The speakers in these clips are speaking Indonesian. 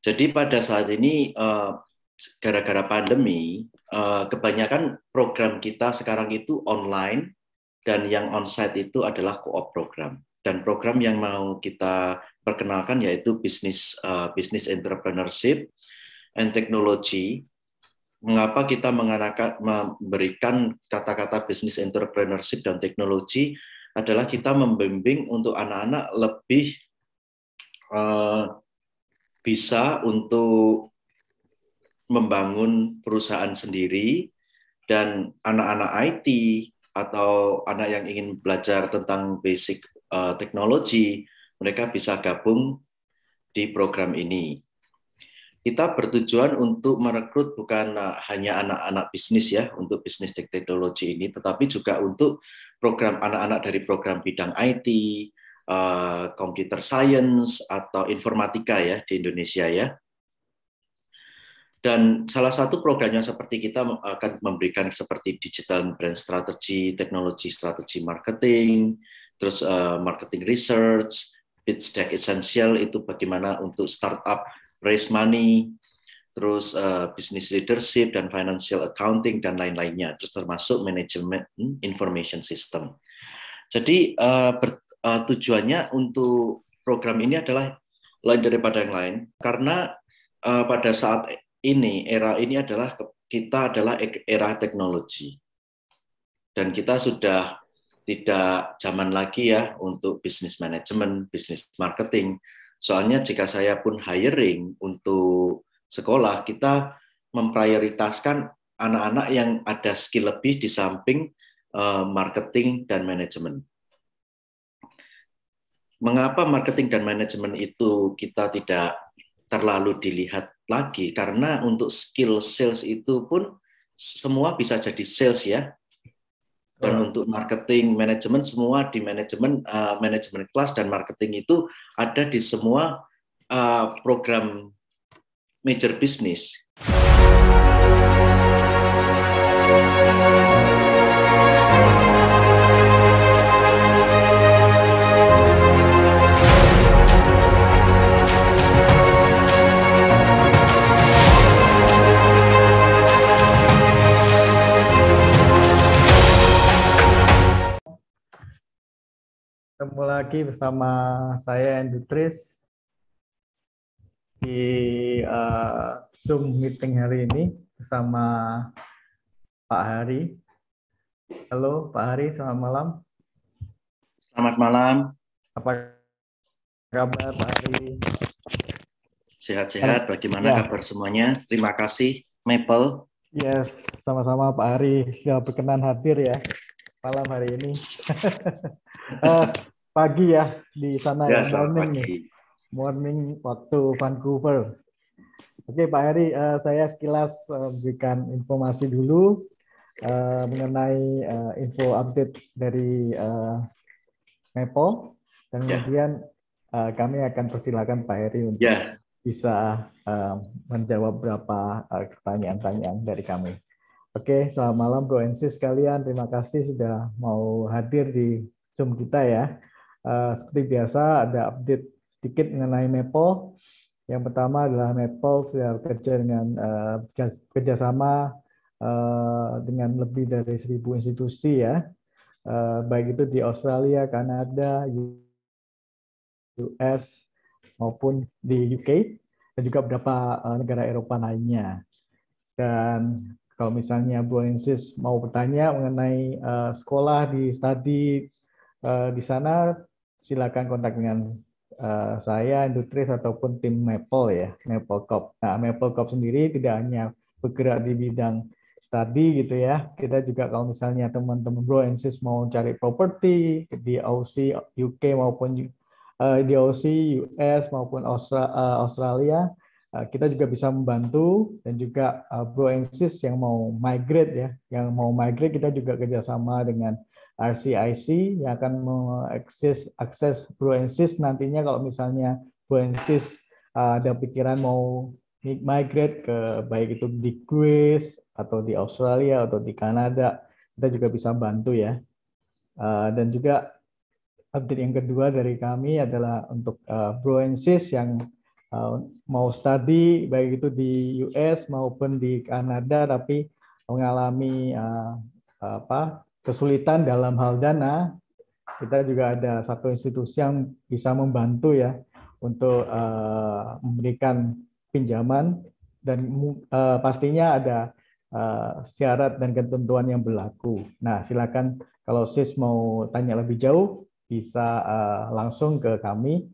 Jadi pada saat ini eh, gara-gara pandemi, eh, kebanyakan program kita sekarang itu online dan yang onsite itu adalah co-op program. Dan program yang mau kita perkenalkan yaitu bisnis eh, bisnis entrepreneurship and technology. Mengapa kita memberikan kata-kata bisnis entrepreneurship dan teknologi adalah kita membimbing untuk anak-anak lebih uh, bisa untuk membangun perusahaan sendiri dan anak-anak IT atau anak yang ingin belajar tentang basic uh, teknologi, mereka bisa gabung di program ini. Kita bertujuan untuk merekrut bukan eh, hanya anak-anak bisnis ya untuk bisnis teknologi ini, tetapi juga untuk program anak-anak dari program bidang IT, Eh, computer science atau informatika ya di Indonesia ya. Dan salah satu programnya seperti kita akan memberikan seperti digital brand strategy, teknologi strategy marketing, terus uh, marketing research, pitch deck essential itu bagaimana untuk startup raise money, terus uh, business leadership dan financial accounting dan lain-lainnya, terus termasuk manajemen information system. Jadi uh, uh, tujuannya untuk program ini adalah lain daripada yang lain karena uh, pada saat ini era ini adalah kita adalah era teknologi dan kita sudah tidak zaman lagi ya untuk bisnis manajemen, bisnis marketing. Soalnya jika saya pun hiring untuk sekolah, kita memprioritaskan anak-anak yang ada skill lebih di samping uh, marketing dan manajemen mengapa marketing dan manajemen itu kita tidak terlalu dilihat lagi karena untuk skill sales itu pun semua bisa jadi sales ya dan hmm. untuk marketing manajemen semua di manajemen uh, manajemen kelas dan marketing itu ada di semua uh, program major business. Ketemu lagi bersama saya Andrew Tris di uh, Zoom meeting hari ini bersama Pak Hari. Halo Pak Hari, selamat malam. Selamat malam. Apa kabar Pak Hari? Sehat-sehat, bagaimana ya. kabar semuanya? Terima kasih, Maple. Yes, sama-sama Pak Hari sudah berkenan hadir ya malam hari ini. uh, pagi ya di sana ya, ya morning pagi. Morning waktu Vancouver. Oke Pak Heri, uh, saya sekilas uh, berikan informasi dulu uh, mengenai uh, info update dari uh, Mepo dan ya. kemudian uh, kami akan persilakan Pak Heri untuk ya. bisa uh, menjawab beberapa pertanyaan pertanyaan-pertanyaan dari kami. Oke, selamat malam Bro Ensi sekalian. Terima kasih sudah mau hadir di Zoom kita ya. Uh, seperti biasa ada update sedikit mengenai Maple. Yang pertama adalah Maple sudah kerja dengan uh, kerjasama uh, dengan lebih dari seribu institusi ya. Uh, baik itu di Australia, Kanada, US maupun di UK dan juga beberapa uh, negara Eropa lainnya. Dan kalau misalnya Bu mau bertanya mengenai uh, sekolah di studi uh, eh, di sana, silakan kontak dengan uh, saya, Indutris ataupun tim Maple ya, Maple Corp. Nah, Maple Corp sendiri tidak hanya bergerak di bidang studi gitu ya. Kita juga kalau misalnya teman-teman Bro Ensis mau cari properti di OC UK maupun uh, di OC US maupun Austra, uh, Australia, Eh, kita juga bisa membantu dan juga uh, Bro Ensis yang mau migrate ya, yang mau migrate kita juga kerjasama dengan RCIC yang akan mengakses akses Bro Ensis nantinya kalau misalnya Bro Ensis uh, eh, ada pikiran mau migrate ke baik itu di Greece atau di Australia atau di Kanada kita juga bisa bantu ya. dan juga update yang kedua dari kami adalah untuk uh, Bro Ensis yang Uh, mau study baik itu di US maupun di Kanada tapi mengalami uh, apa kesulitan dalam hal dana kita juga ada satu institusi yang bisa membantu ya untuk uh, memberikan pinjaman dan uh, pastinya ada uh, syarat dan ketentuan yang berlaku. Nah, silakan kalau sis mau tanya lebih jauh bisa uh, langsung ke kami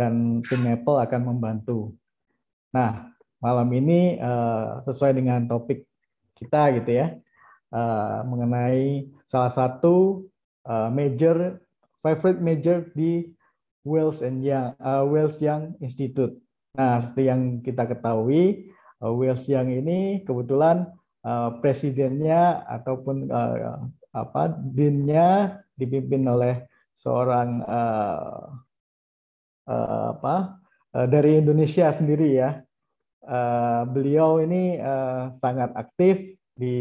dan tim Apple akan membantu. Nah, malam ini uh, sesuai dengan topik kita gitu ya, uh, mengenai salah satu uh, major favorite major di Wales and Young uh, Wales Young Institute. Nah, seperti yang kita ketahui, uh, Wales Young ini kebetulan uh, presidennya ataupun uh, apa dinnya dipimpin oleh seorang uh, Eh, apa eh, dari Indonesia sendiri ya. Eh, beliau ini sangat aktif di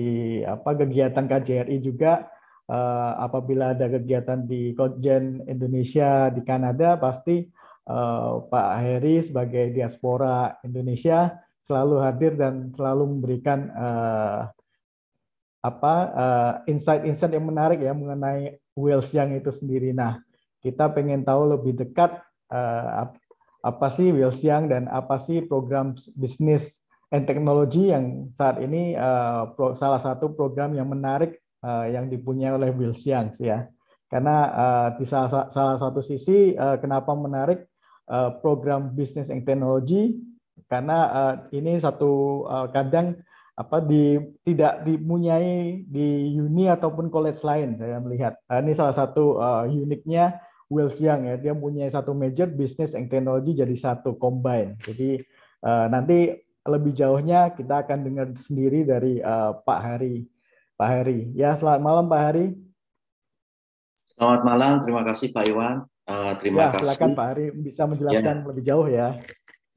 apa kegiatan KJRI juga apabila ada kegiatan di Kodgen Indonesia di Kanada pasti Pak Heri sebagai diaspora Indonesia selalu hadir dan selalu memberikan apa insight-insight yang menarik ya mengenai Wales yang itu sendiri. Nah, kita pengen tahu lebih dekat uh, apa sih Will Siang dan apa sih program bisnis and teknologi yang saat ini uh, pro, salah satu program yang menarik uh, yang dipunyai oleh Will Siang ya. Karena uh, di salah, salah satu sisi uh, kenapa menarik uh, program bisnis and teknologi karena uh, ini satu uh, kadang apa di tidak dipunyai di uni ataupun college lain saya melihat. Uh, ini salah satu uh, uniknya Wells Young ya, dia punya satu major bisnis and technology jadi satu combine. Jadi uh, nanti lebih jauhnya kita akan dengar sendiri dari uh, Pak Hari. Pak Hari, ya selamat malam Pak Hari. Selamat malam, terima kasih Pak Iwan. Uh, terima ya, kasih. Silakan Pak Hari bisa menjelaskan ya. lebih jauh ya.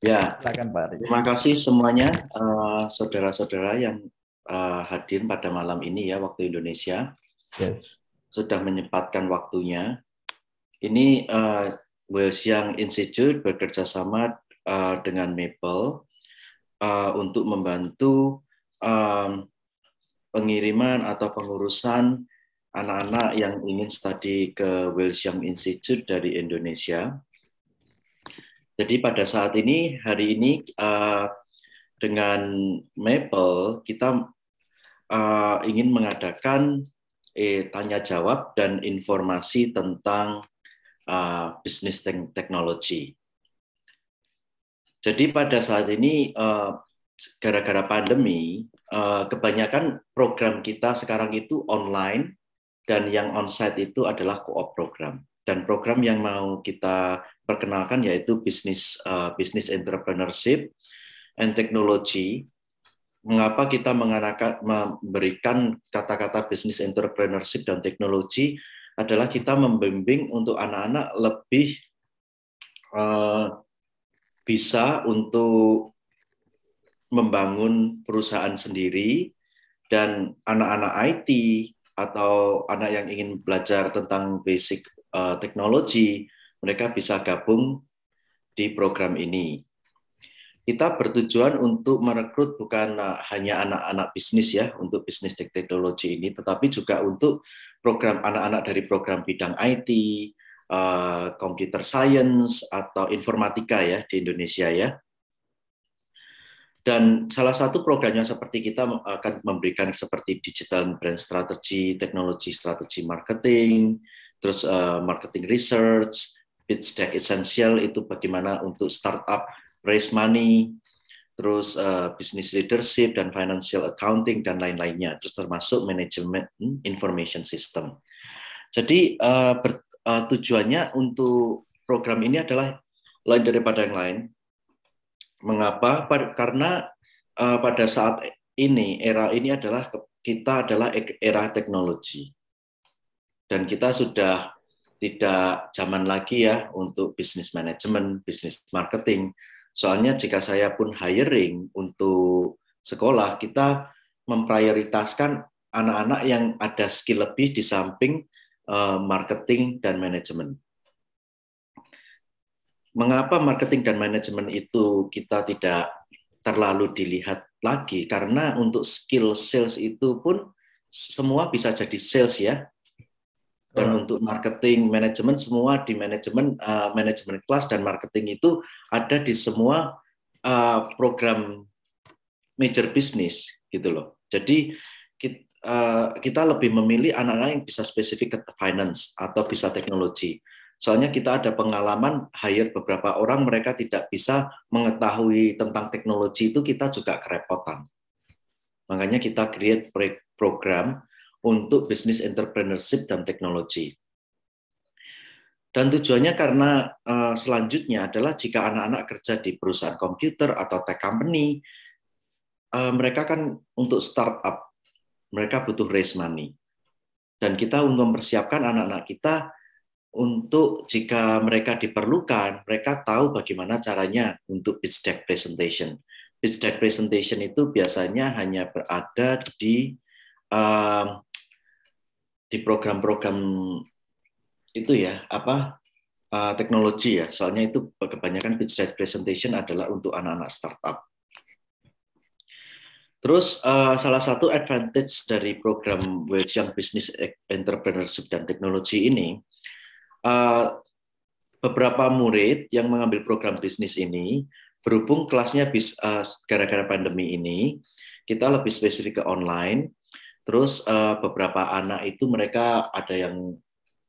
Ya, silakan Pak Hari. Terima kasih semuanya saudara saudara-saudara yang uh, hadir pada malam ini ya waktu Indonesia. Yes. Sudah menyempatkan waktunya ini uh, Wales Young Institute bekerja sama uh, dengan Maple uh, untuk membantu um, pengiriman atau pengurusan anak-anak yang ingin studi ke Wales Young Institute dari Indonesia. Jadi pada saat ini, hari ini uh, dengan Maple, kita uh, ingin mengadakan eh, tanya jawab dan informasi tentang uh, bisnis teknologi. Jadi pada saat ini uh, gara-gara pandemi, uh, kebanyakan program kita sekarang itu online dan yang onsite itu adalah co-op program. Dan program yang mau kita perkenalkan yaitu bisnis uh, bisnis entrepreneurship and technology. Mengapa kita memberikan kata-kata bisnis entrepreneurship dan teknologi? adalah kita membimbing untuk anak-anak lebih uh, bisa untuk membangun perusahaan sendiri dan anak-anak IT atau anak yang ingin belajar tentang basic uh, teknologi mereka bisa gabung di program ini kita bertujuan untuk merekrut bukan eh, hanya anak-anak bisnis ya untuk bisnis teknologi ini, tetapi juga untuk program anak-anak dari program bidang IT, uh, eh, computer science atau informatika ya di Indonesia ya. Dan salah satu programnya seperti kita eh, akan memberikan seperti digital brand strategy, teknologi strategi marketing, terus marketing research, pitch deck essential itu bagaimana untuk startup raise money, terus uh, business leadership dan financial accounting dan lain-lainnya, terus termasuk management hmm, information system. Jadi uh, ber, uh, tujuannya untuk program ini adalah lain daripada yang lain. Mengapa? Par, karena uh, pada saat ini era ini adalah kita adalah era teknologi dan kita sudah tidak zaman lagi ya untuk bisnis manajemen, bisnis marketing, Soalnya jika saya pun hiring untuk sekolah, kita memprioritaskan anak-anak yang ada skill lebih di samping eh, marketing dan manajemen. Mengapa marketing dan manajemen itu kita tidak terlalu dilihat lagi? Karena untuk skill sales itu pun semua bisa jadi sales ya dan iya. untuk marketing manajemen semua di manajemen uh, eh, manajemen kelas dan marketing itu ada di semua uh, program major bisnis gitu loh jadi kita, uh, eh, kita lebih memilih anak-anak yang bisa spesifik ke finance atau bisa teknologi soalnya kita ada pengalaman hire beberapa orang mereka tidak bisa mengetahui tentang teknologi itu kita juga kerepotan makanya kita create program untuk bisnis entrepreneurship dan teknologi. Dan tujuannya karena eh, selanjutnya adalah jika anak-anak kerja di perusahaan komputer atau tech company, eh, mereka kan untuk startup, mereka butuh raise money. Dan kita untuk mempersiapkan anak-anak kita untuk jika mereka diperlukan, mereka tahu bagaimana caranya untuk pitch deck presentation. Pitch deck presentation itu biasanya hanya berada di uh, di program-program itu ya apa uh, teknologi ya soalnya itu kebanyakan pitch deck presentation adalah untuk anak-anak startup terus uh, salah satu advantage dari program Wealth Young Business Entrepreneurship dan Teknologi ini uh, beberapa murid yang mengambil program bisnis ini berhubung kelasnya bis, uh, gara-gara pandemi ini kita lebih spesifik ke online Terus uh, beberapa anak itu mereka ada yang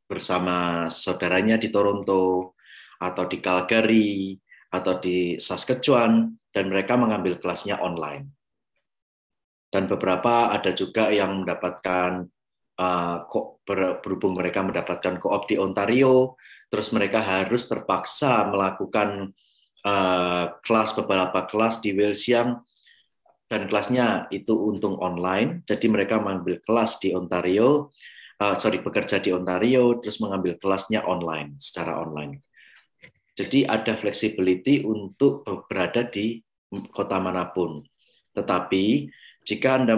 bersama saudaranya di Toronto atau di Calgary atau di Saskatchewan dan mereka mengambil kelasnya online. Dan beberapa ada juga yang mendapatkan uh, berhubung mereka mendapatkan koop di Ontario, terus mereka harus terpaksa melakukan uh, kelas beberapa kelas di Wales yang dan kelasnya itu untung online. Jadi mereka mengambil kelas di Ontario, uh, sorry bekerja di Ontario, terus mengambil kelasnya online secara online. Jadi ada fleksibilitas untuk berada di kota manapun. Tetapi jika anda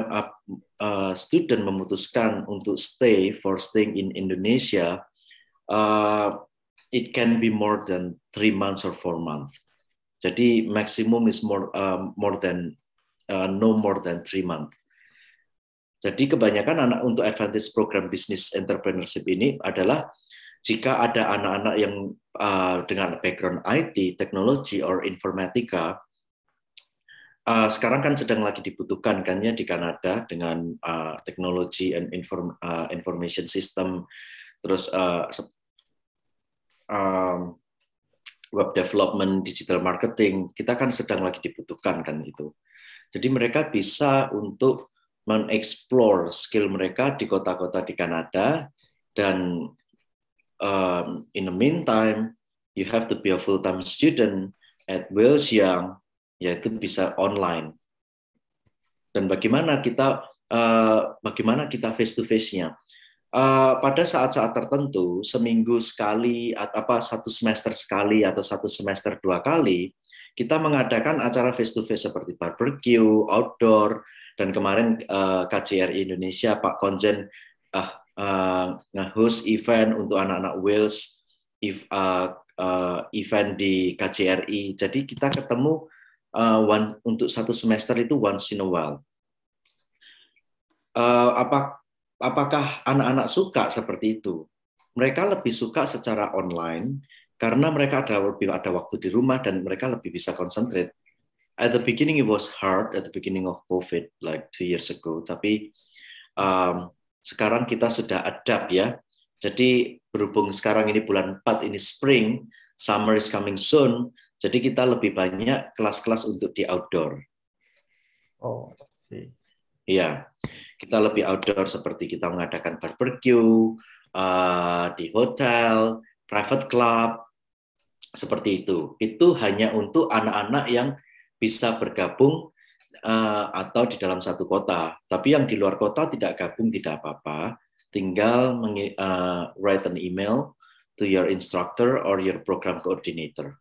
uh, student memutuskan untuk stay for staying in Indonesia, uh, it can be more than three months or four months. Jadi maksimum is more uh, more than uh, no more than three months. Jadi kebanyakan anak untuk advantage program bisnis entrepreneurship ini adalah jika ada anak-anak yang uh, dengan background IT, teknologi, or informatika, uh, sekarang kan sedang lagi dibutuhkan kan ya di Kanada dengan uh, teknologi and inform, uh, information system, terus uh, um, web development, digital marketing, kita kan sedang lagi dibutuhkan kan itu. Jadi mereka bisa untuk mengeksplor skill mereka di kota-kota di Kanada dan um, in the meantime you have to be a full-time student at Wells yang yaitu bisa online. Dan bagaimana kita uh, bagaimana kita face to face-nya? Uh, pada saat-saat tertentu, seminggu sekali atau apa satu semester sekali atau satu semester dua kali, kita mengadakan acara face to face seperti barbecue, outdoor, dan kemarin uh, eh, KCRI Indonesia Pak Konjen uh, uh, nge-host event untuk anak-anak Wales if, uh, uh, event di KCRI. Jadi kita ketemu uh, one, untuk satu semester itu once in a while. Uh, apa, apakah anak-anak suka seperti itu? Mereka lebih suka secara online karena mereka ada lebih ada waktu di rumah dan mereka lebih bisa concentrate. At the beginning it was hard at the beginning of COVID like two years ago, tapi um, sekarang kita sudah adapt ya. Jadi berhubung sekarang ini bulan 4 ini spring, summer is coming soon, jadi kita lebih banyak kelas-kelas untuk di outdoor. Oh, sih. Iya, kita lebih outdoor seperti kita mengadakan barbecue uh, di hotel, private club, seperti itu. Itu hanya untuk anak-anak yang bisa bergabung uh, atau di dalam satu kota. Tapi yang di luar kota tidak gabung tidak apa-apa. Tinggal uh, write an email to your instructor or your program coordinator.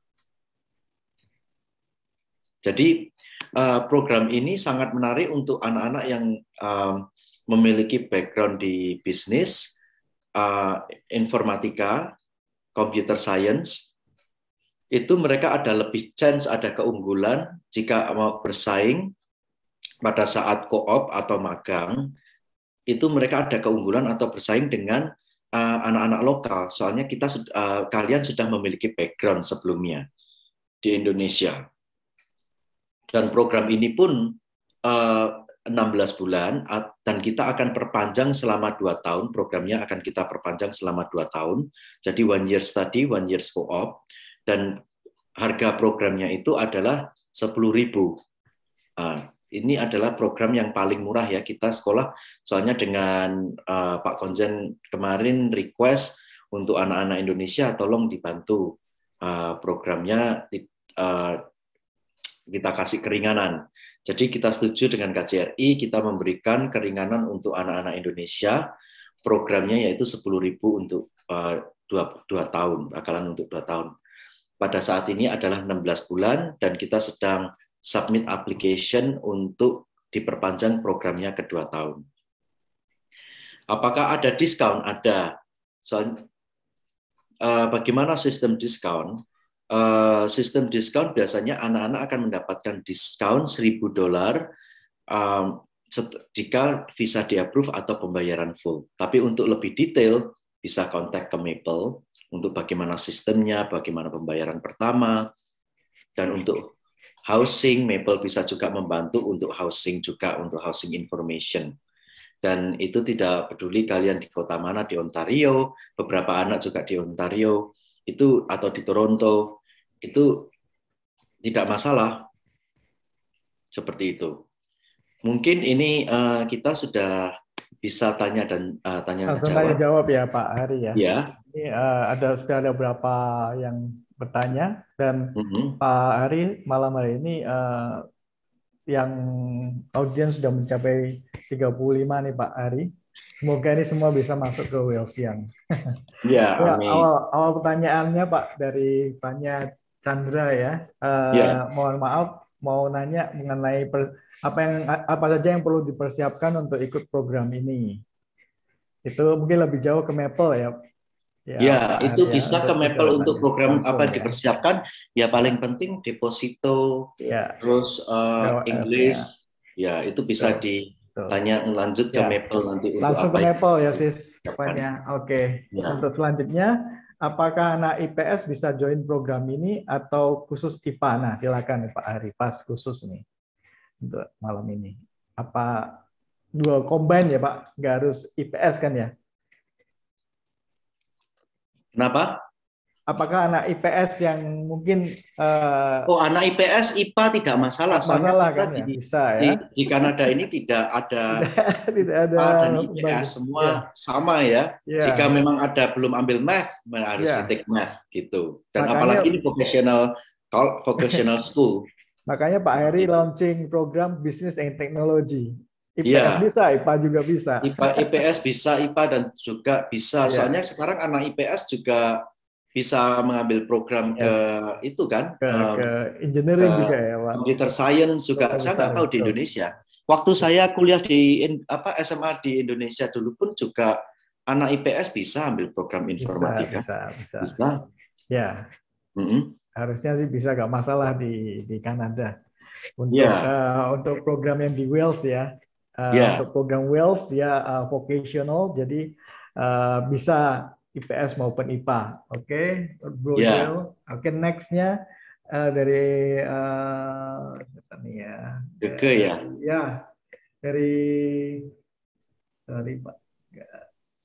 Jadi uh, program ini sangat menarik untuk anak-anak yang um, memiliki background di bisnis, uh, informatika, computer science, itu mereka ada lebih chance, ada keunggulan jika mau bersaing pada saat koop atau magang, itu mereka ada keunggulan atau bersaing dengan eh, anak-anak uh, lokal. Soalnya kita uh, kalian sudah memiliki background sebelumnya di Indonesia. Dan program ini pun uh, eh, 16 bulan dan kita akan perpanjang selama dua tahun. Programnya akan kita perpanjang selama dua tahun. Jadi one year study, one year co-op dan harga programnya itu adalah 10.000. Nah, ini adalah program yang paling murah ya kita sekolah. Soalnya dengan uh, Pak Konjen kemarin request untuk anak-anak Indonesia tolong dibantu uh, programnya uh, kita kasih keringanan. Jadi kita setuju dengan KJRI kita memberikan keringanan untuk anak-anak Indonesia programnya yaitu sepuluh ribu untuk uh, dua, dua tahun, bakalan untuk dua tahun pada saat ini adalah 16 bulan dan kita sedang submit application untuk diperpanjang programnya kedua tahun. Apakah ada diskon? Ada. So, uh, bagaimana sistem diskon? Uh, eh, sistem diskon biasanya anak-anak akan mendapatkan diskon 1000 dolar um, jika visa di approve atau pembayaran full. Tapi untuk lebih detail bisa kontak ke Maple untuk bagaimana sistemnya, bagaimana pembayaran pertama, dan untuk housing, Maple bisa juga membantu untuk housing juga, untuk housing information. Dan itu tidak peduli kalian di kota mana, di Ontario, beberapa anak juga di Ontario, itu atau di Toronto, itu tidak masalah. Seperti itu. Mungkin ini uh, kita sudah bisa tanya dan uh, tanya jawab. Tanya jawab ya Pak Hari ya. Ya, uh, ada sudah ada beberapa yang bertanya dan mm-hmm. Pak Ari malam hari ini uh, yang audiens sudah mencapai 35 nih Pak Ari. Semoga ini semua bisa masuk ke well siang. Ya, yeah, awal, awal pertanyaannya Pak dari Panya Chandra ya. Uh, eh, yeah. Mohon maaf, mau nanya mengenai per, apa yang apa saja yang perlu dipersiapkan untuk ikut program ini. Itu mungkin lebih jauh ke Maple ya Ya, ya, itu ya, bisa ke Maple untuk program apa ya. dipersiapkan. Ya paling penting deposito, ya. terus uh, eh, English, ya. ya itu bisa Betul. ditanya lanjut ke ya. Maple nanti untuk Langsung apa ke Maple ya sis, Ya. Oke. Ya. Untuk selanjutnya, apakah anak IPS bisa join program ini atau khusus IPA? Nah silakan Pak Ari, pas khusus nih untuk malam ini. Apa dua combine ya Pak? Gak harus IPS kan ya? Kenapa? Apakah anak IPS yang mungkin uh, Oh, anak IPS IPA tidak masalah. Soalnya masalah kan ya? bisa ya. Di, di Kanada ini tidak ada tidak ada IPA dan IPS semua ya. sama ya. ya. Jika memang ada belum ambil math, harus ya. titik math gitu. Dan Makanya, apalagi ini vocational vocational school. Makanya Pak Heri gitu. launching program bisnis and Technology. IPS ya. bisa, IPA juga bisa. IPA, IPS bisa, IPA dan juga bisa. Ya. Soalnya sekarang anak IPS juga bisa mengambil program ya. ke itu kan ke, um, ke engineering ke juga ya Pak. Computer science juga. saya nggak tahu di Indonesia. Waktu saya kuliah di apa SMA di Indonesia dulu pun juga anak IPS bisa ambil program informatika. Bisa, bisa. bisa. bisa. Ya. Mm -hmm. Harusnya sih bisa, nggak masalah di di Kanada untuk ya. uh, untuk program yang di Wales ya. Uh, ya. eh, yeah. Untuk program Wales dia uh, vocational, jadi uh, bisa IPS maupun IPA. Oke, okay? Bro yeah. Ya. Oke, okay, nextnya uh, dari uh, nih ya. Deke ya. Ya, dari dari Pak.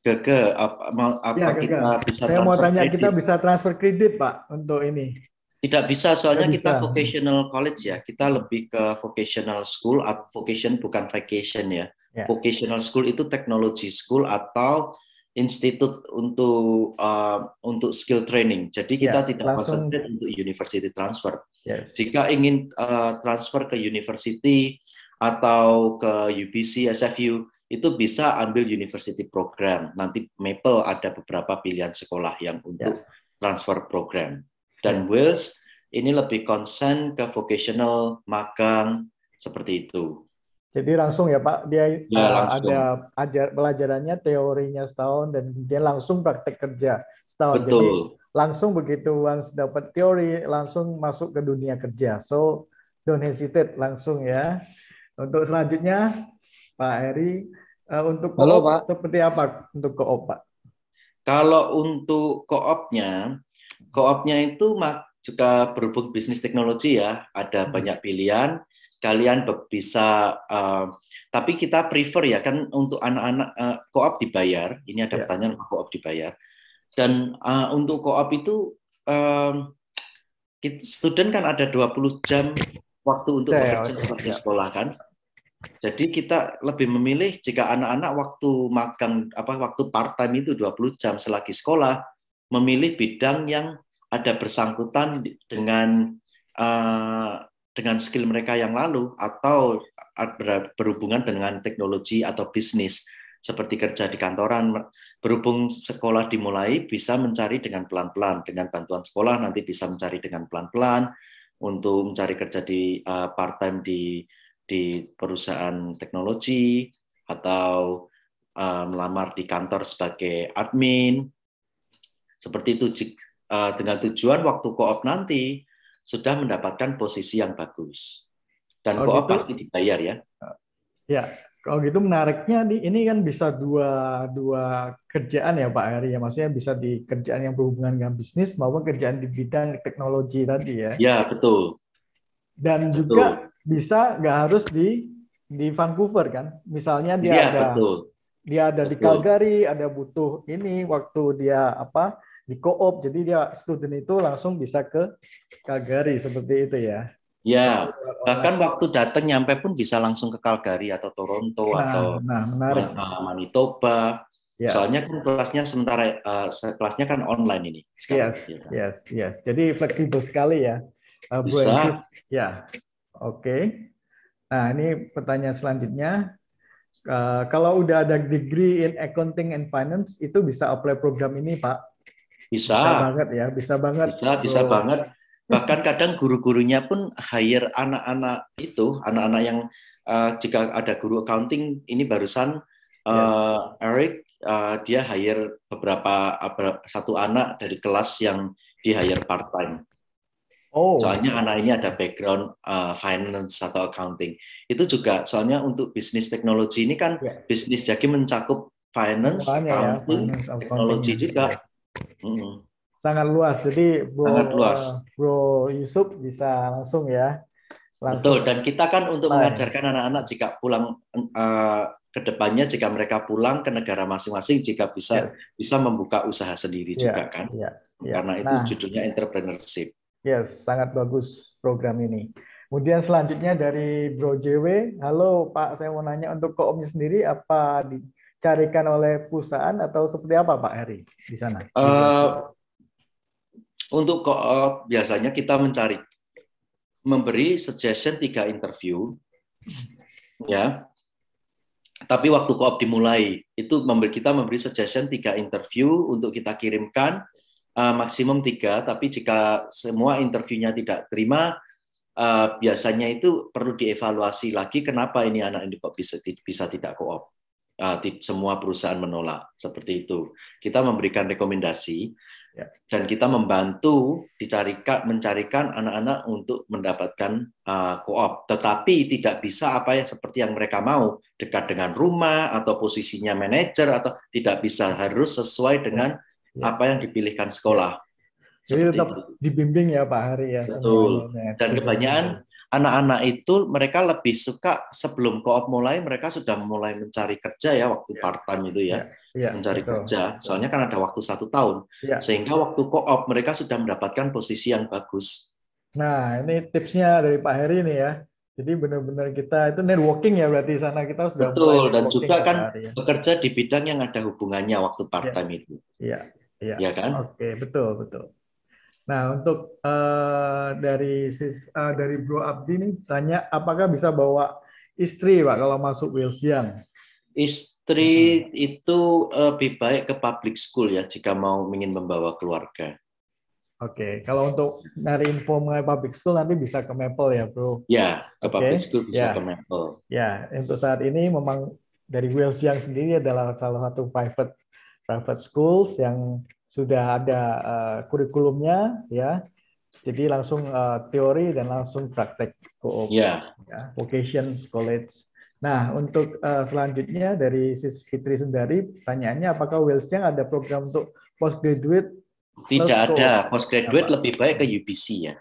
Deke, apa, apa ya, kita bisa? Saya mau tanya kredit? kita bisa transfer kredit Pak untuk ini. Tidak bisa, soalnya Tidak kita bisa. vocational college ya. Kita lebih ke vocational school, vocation bukan vacation ya. Yeah. Vocational school itu technology school atau institut untuk uh, untuk skill training. Jadi kita yeah, tidak langsung... konsentrasi untuk university transfer. Yes. Jika ingin uh, transfer ke university atau ke UBC, SFU itu bisa ambil university program. Nanti Maple ada beberapa pilihan sekolah yang untuk yeah. transfer program. Dan Wales ini lebih konsen ke vocational, magang, seperti itu. Jadi langsung ya Pak, dia ya, eh, ada ajar pelajarannya teorinya setahun dan kemudian langsung praktek kerja setahun. Betul. Jadi langsung begitu once dapat teori langsung masuk ke dunia kerja. So don't hesitate langsung ya. Untuk selanjutnya Pak Heri eh, untuk koop Halo, Pak. seperti apa untuk koop Pak? Kalau untuk koopnya Koopnya itu juga berhubung bisnis teknologi ya, ada hmm. banyak pilihan. Kalian bisa, uh, tapi kita prefer ya kan untuk anak-anak uh, dibayar. Ini ada yeah. pertanyaan koop dibayar. Dan uh, untuk koop itu um, student kan ada 20 jam waktu untuk yeah, ya, bekerja setelah ya. sekolah kan. Jadi kita lebih memilih jika anak-anak waktu magang apa waktu part time itu 20 jam selagi sekolah, memilih bidang yang ada bersangkutan dengan uh, dengan skill mereka yang lalu atau berhubungan dengan teknologi atau bisnis seperti kerja di kantoran berhubung sekolah dimulai bisa mencari dengan pelan-pelan dengan bantuan sekolah nanti bisa mencari dengan pelan-pelan untuk mencari kerja di uh, eh, part time di di perusahaan teknologi atau uh, melamar di kantor sebagai admin seperti itu uh, eh, dengan tujuan waktu koop nanti sudah mendapatkan posisi yang bagus. Dan oh, koop gitu. pasti dibayar ya. Ya, kalau gitu menariknya nih, ini kan bisa dua dua kerjaan ya Pak Ari ya maksudnya bisa di kerjaan yang berhubungan dengan bisnis maupun kerjaan di bidang teknologi tadi ya. Ya betul. Dan betul. juga bisa nggak harus di di Vancouver kan misalnya dia ya, ada betul. dia ada betul. di Calgary ada butuh ini waktu dia apa di koop jadi dia student itu langsung bisa ke Calgary seperti itu ya ya bahkan waktu datang nyampe pun bisa langsung ke Calgary atau Toronto nah, atau nah, menarik. Eh, Manitoba ya. soalnya kan kelasnya sementara uh, kelasnya kan online ini sekarang, yes iya. yes yes jadi fleksibel sekali ya uh, bisa ya oke okay. nah ini pertanyaan selanjutnya Uh, kalau udah ada degree in accounting and finance itu bisa apply program ini Pak bisa. Bisa banget ya, bisa banget. Bisa, bisa oh. banget. Bahkan kadang guru-gurunya pun hire anak-anak itu, anak-anak yang uh, jika ada guru accounting ini barusan uh, ya. eh, yeah. Eric uh, dia hire beberapa satu anak dari kelas yang di hire part time. Oh. Soalnya anak ini ada background uh, finance atau accounting. Itu juga soalnya untuk bisnis teknologi ini kan yeah. bisnis jadi mencakup finance, Bukannya ya, accounting, ya, teknologi juga. Sangat luas. Jadi Bro, Sangat luas. Eh, bro Yusuf bisa langsung ya. Langsung. Betul. Dan kita kan untuk mengajarkan anak-anak jika pulang uh, ke depannya jika mereka pulang ke negara masing-masing jika bisa ya. bisa membuka usaha sendiri ya. juga kan. ya. Ya. Karena nah. itu judulnya entrepreneurship. Yes, sangat bagus program ini. Kemudian selanjutnya dari Bro JW, halo Pak, saya mau nanya untuk koomnya sendiri apa di, dicarikan oleh perusahaan atau seperti apa Pak Heri di sana? Uh, untuk ke, uh, biasanya kita mencari memberi suggestion tiga interview ya tapi waktu koop dimulai itu memberi kita memberi suggestion tiga interview untuk kita kirimkan uh, maksimum tiga tapi jika semua interviewnya tidak terima uh, biasanya itu perlu dievaluasi lagi kenapa ini anak ini kok bisa bisa tidak koop Ah, semua perusahaan menolak seperti itu. Kita memberikan rekomendasi ya. dan kita membantu dicarikan mencarikan anak-anak untuk mendapatkan uh, koop, tetapi tidak bisa apa ya seperti yang mereka mau dekat dengan rumah atau posisinya manajer atau tidak bisa harus sesuai dengan ya. apa yang dipilihkan sekolah. Jadi tetap dibimbing ya Pak Hari ya. Betul. Dan kebanyakan anak-anak itu mereka lebih suka sebelum koop mulai mereka sudah mulai mencari kerja ya waktu yeah. part time itu ya yeah. Yeah. mencari betul. kerja soalnya kan ada waktu satu tahun yeah. sehingga waktu koop mereka sudah mendapatkan posisi yang bagus nah ini tipsnya dari Pak Heri nih ya jadi benar-benar kita itu networking ya berarti sana kita sudah betul dan juga ya, kan ya. bekerja di bidang yang ada hubungannya waktu ya. part time yeah. itu iya yeah. iya ya kan oke betul betul Nah, untuk uh, dari uh, dari Bro Abdi nih tanya apakah bisa bawa istri Pak kalau masuk Siang Istri hmm. itu eh, lebih baik ke public school ya jika mau ingin membawa keluarga. Oke, okay. kalau untuk nyari info mengenai public school nanti bisa ke Maple ya, Bro. Ya, ke okay. public school bisa ya. ke Maple. Ya, untuk saat ini memang dari Wales yang sendiri adalah salah satu private private schools yang sudah ada uh, kurikulumnya ya. Jadi langsung uh, teori dan langsung praktek koop yeah. ya, vocation college. Nah, untuk uh, selanjutnya dari Sis Fitri Sundari, pertanyaannya apakah wales yang ada program untuk postgraduate? Tidak ada, postgraduate ya, lebih baik ke UBC ya.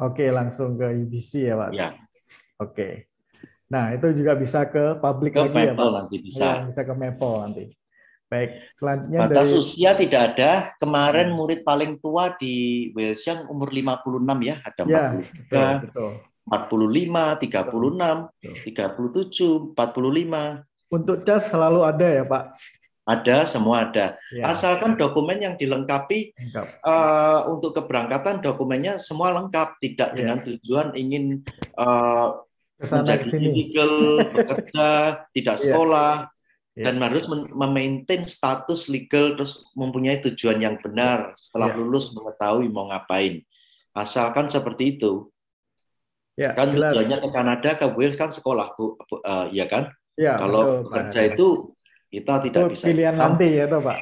Oke, langsung ke UBC ya, Pak. Ya. Oke. Nah, itu juga bisa ke public ke lagi ya, Maple ya, Pak. nanti bisa. Ya, bisa ke Maple nanti. Baik, selanjutnya Batas dari... usia tidak ada. Kemarin hmm. murid paling tua di Wales yang umur 56 ya, ada ya, 43, betul, betul. 45, 36, betul. 37, 45. Untuk cas selalu ada ya, Pak? Ada, semua ada. Ya. Asalkan dokumen yang dilengkapi uh, untuk keberangkatan dokumennya semua lengkap, tidak ya. dengan tujuan ingin uh, menjadi illegal, bekerja, tidak ya. sekolah, yeah. dan harus memaintain status legal terus mempunyai tujuan yang benar setelah yeah. lulus mengetahui mau ngapain asalkan seperti itu yeah, kan jelas. tujuannya ke Kanada ke Wales kan sekolah bu, bu uh, ya kan yeah, kalau betul, kerja Pak. itu kita tidak itu oh, bisa pilihan nanti ya toh pak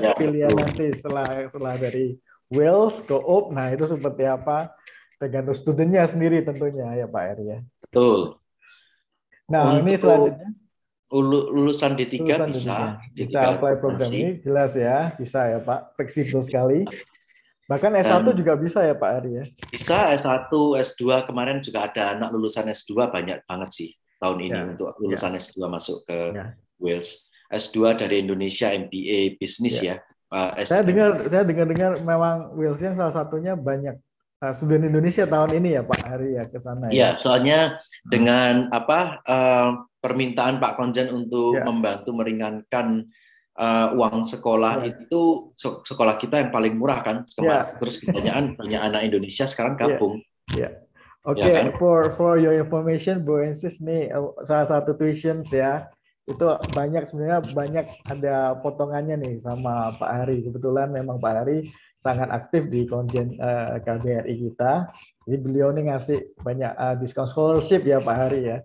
ya, pilihan betul. nanti setelah setelah dari Wales ke up nah itu seperti apa tergantung studentnya sendiri tentunya ya Pak Eri ya betul nah Untuk... ini selanjutnya lulusan D3 lulusan bisa. D3. Bisa D3 apply program ini, jelas ya. Bisa ya Pak, fleksibel sekali. Bahkan S1 Dan juga bisa ya Pak Ari ya? Bisa, S1, S2. Kemarin juga ada anak lulusan S2 banyak banget sih tahun ini ya, untuk lulusan ya. S2 masuk ke ya. Wales. S2 dari Indonesia MBA bisnis ya. ya. Uh, S2. saya dengar saya dengar-dengar memang Wales yang salah satunya banyak Eh, student Indonesia tahun ini ya Pak Hari ya ke sana ya. ya soalnya hmm. dengan apa uh, permintaan Pak Konjen untuk ya. membantu meringankan uh, uang sekolah ya. itu sekolah kita yang paling murah kan. Ya. Terus pertanyaan punya anak Indonesia sekarang kampung. Iya. Ya. ya. Oke, okay, ya kan? for for your information, Bu Ensis nih salah satu tuitions ya itu banyak sebenarnya banyak ada potongannya nih sama Pak Hari. Kebetulan memang Pak Hari sangat aktif di konjen uh, eh, KBRI kita. Jadi beliau nih ngasih banyak uh, diskon scholarship ya Pak Hari ya.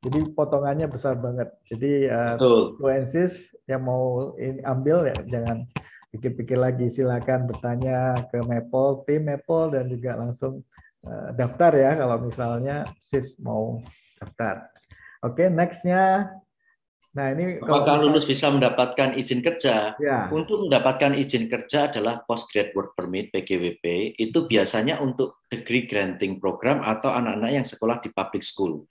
Jadi potongannya besar banget. Jadi uh, yang mau in, ambil ya jangan pikir-pikir lagi silakan bertanya ke Maple, tim Maple dan juga langsung uh, daftar ya kalau misalnya sis mau daftar. Oke, okay, nextnya Nah, ini apakah lulus bisa mendapatkan izin kerja? Ya. Untuk mendapatkan izin kerja adalah postgraduate work permit (PGWP). Itu biasanya untuk degree granting program atau anak-anak yang sekolah di public school.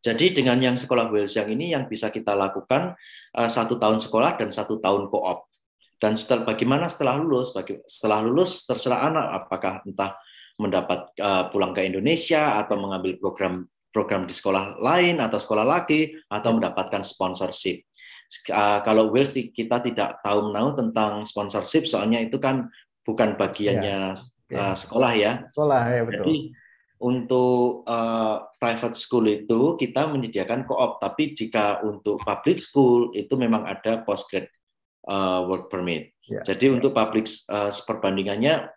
Jadi dengan yang sekolah yang ini yang bisa kita lakukan uh, satu tahun sekolah dan satu tahun koop. Dan setel, bagaimana setelah lulus, bagi, setelah lulus terserah anak apakah entah mendapat uh, pulang ke Indonesia atau mengambil program program di sekolah lain atau sekolah lagi atau hmm. mendapatkan sponsorship. Uh, kalau sih kita tidak tahu menahu tentang sponsorship soalnya itu kan bukan bagiannya ya, ah, ya. sekolah ya. Sekolah ya betul. Jadi untuk uh, private school itu kita menyediakan koop, tapi jika untuk public school itu memang ada postgrad uh, work permit. Ya. Jadi ya. untuk public uh, perbandingannya,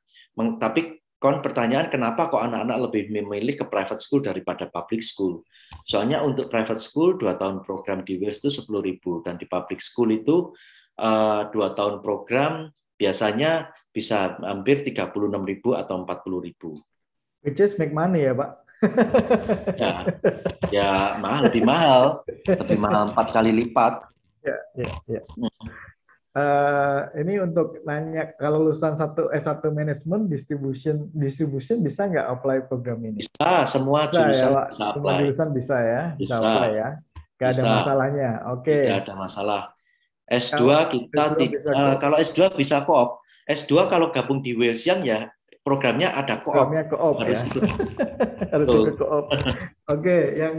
tapi Kon pertanyaan kenapa kok anak-anak lebih memilih ke private school daripada public school? Soalnya untuk private school dua tahun program di Wales itu ribu dan di public school itu eh, dua uh, tahun program biasanya bisa hampir tiga puluh enam ribu atau empat puluh ribu. Which is make money ya, Pak. ya, ya mahal lebih mahal, lebih mahal empat kali lipat. Ya, ya, ya. Hmm. Uh, ini untuk nanya kalau lulusan satu eh, S1 manajemen distribution distribution bisa nggak apply program ini? Bisa, semua bisa ya, jurusan ya, bisa apply. Semua jurusan bisa ya, bisa, bisa apply ya. Gak bisa. ada masalahnya. Oke. Okay. ada masalah. S2 kalau kita S2 tiga, bisa uh, kalau S2 bisa koop. S2 kalau gabung di Wilsiang ya programnya ada koop. Programnya koop Harus ya. Harus ikut koop. Oke, okay. yang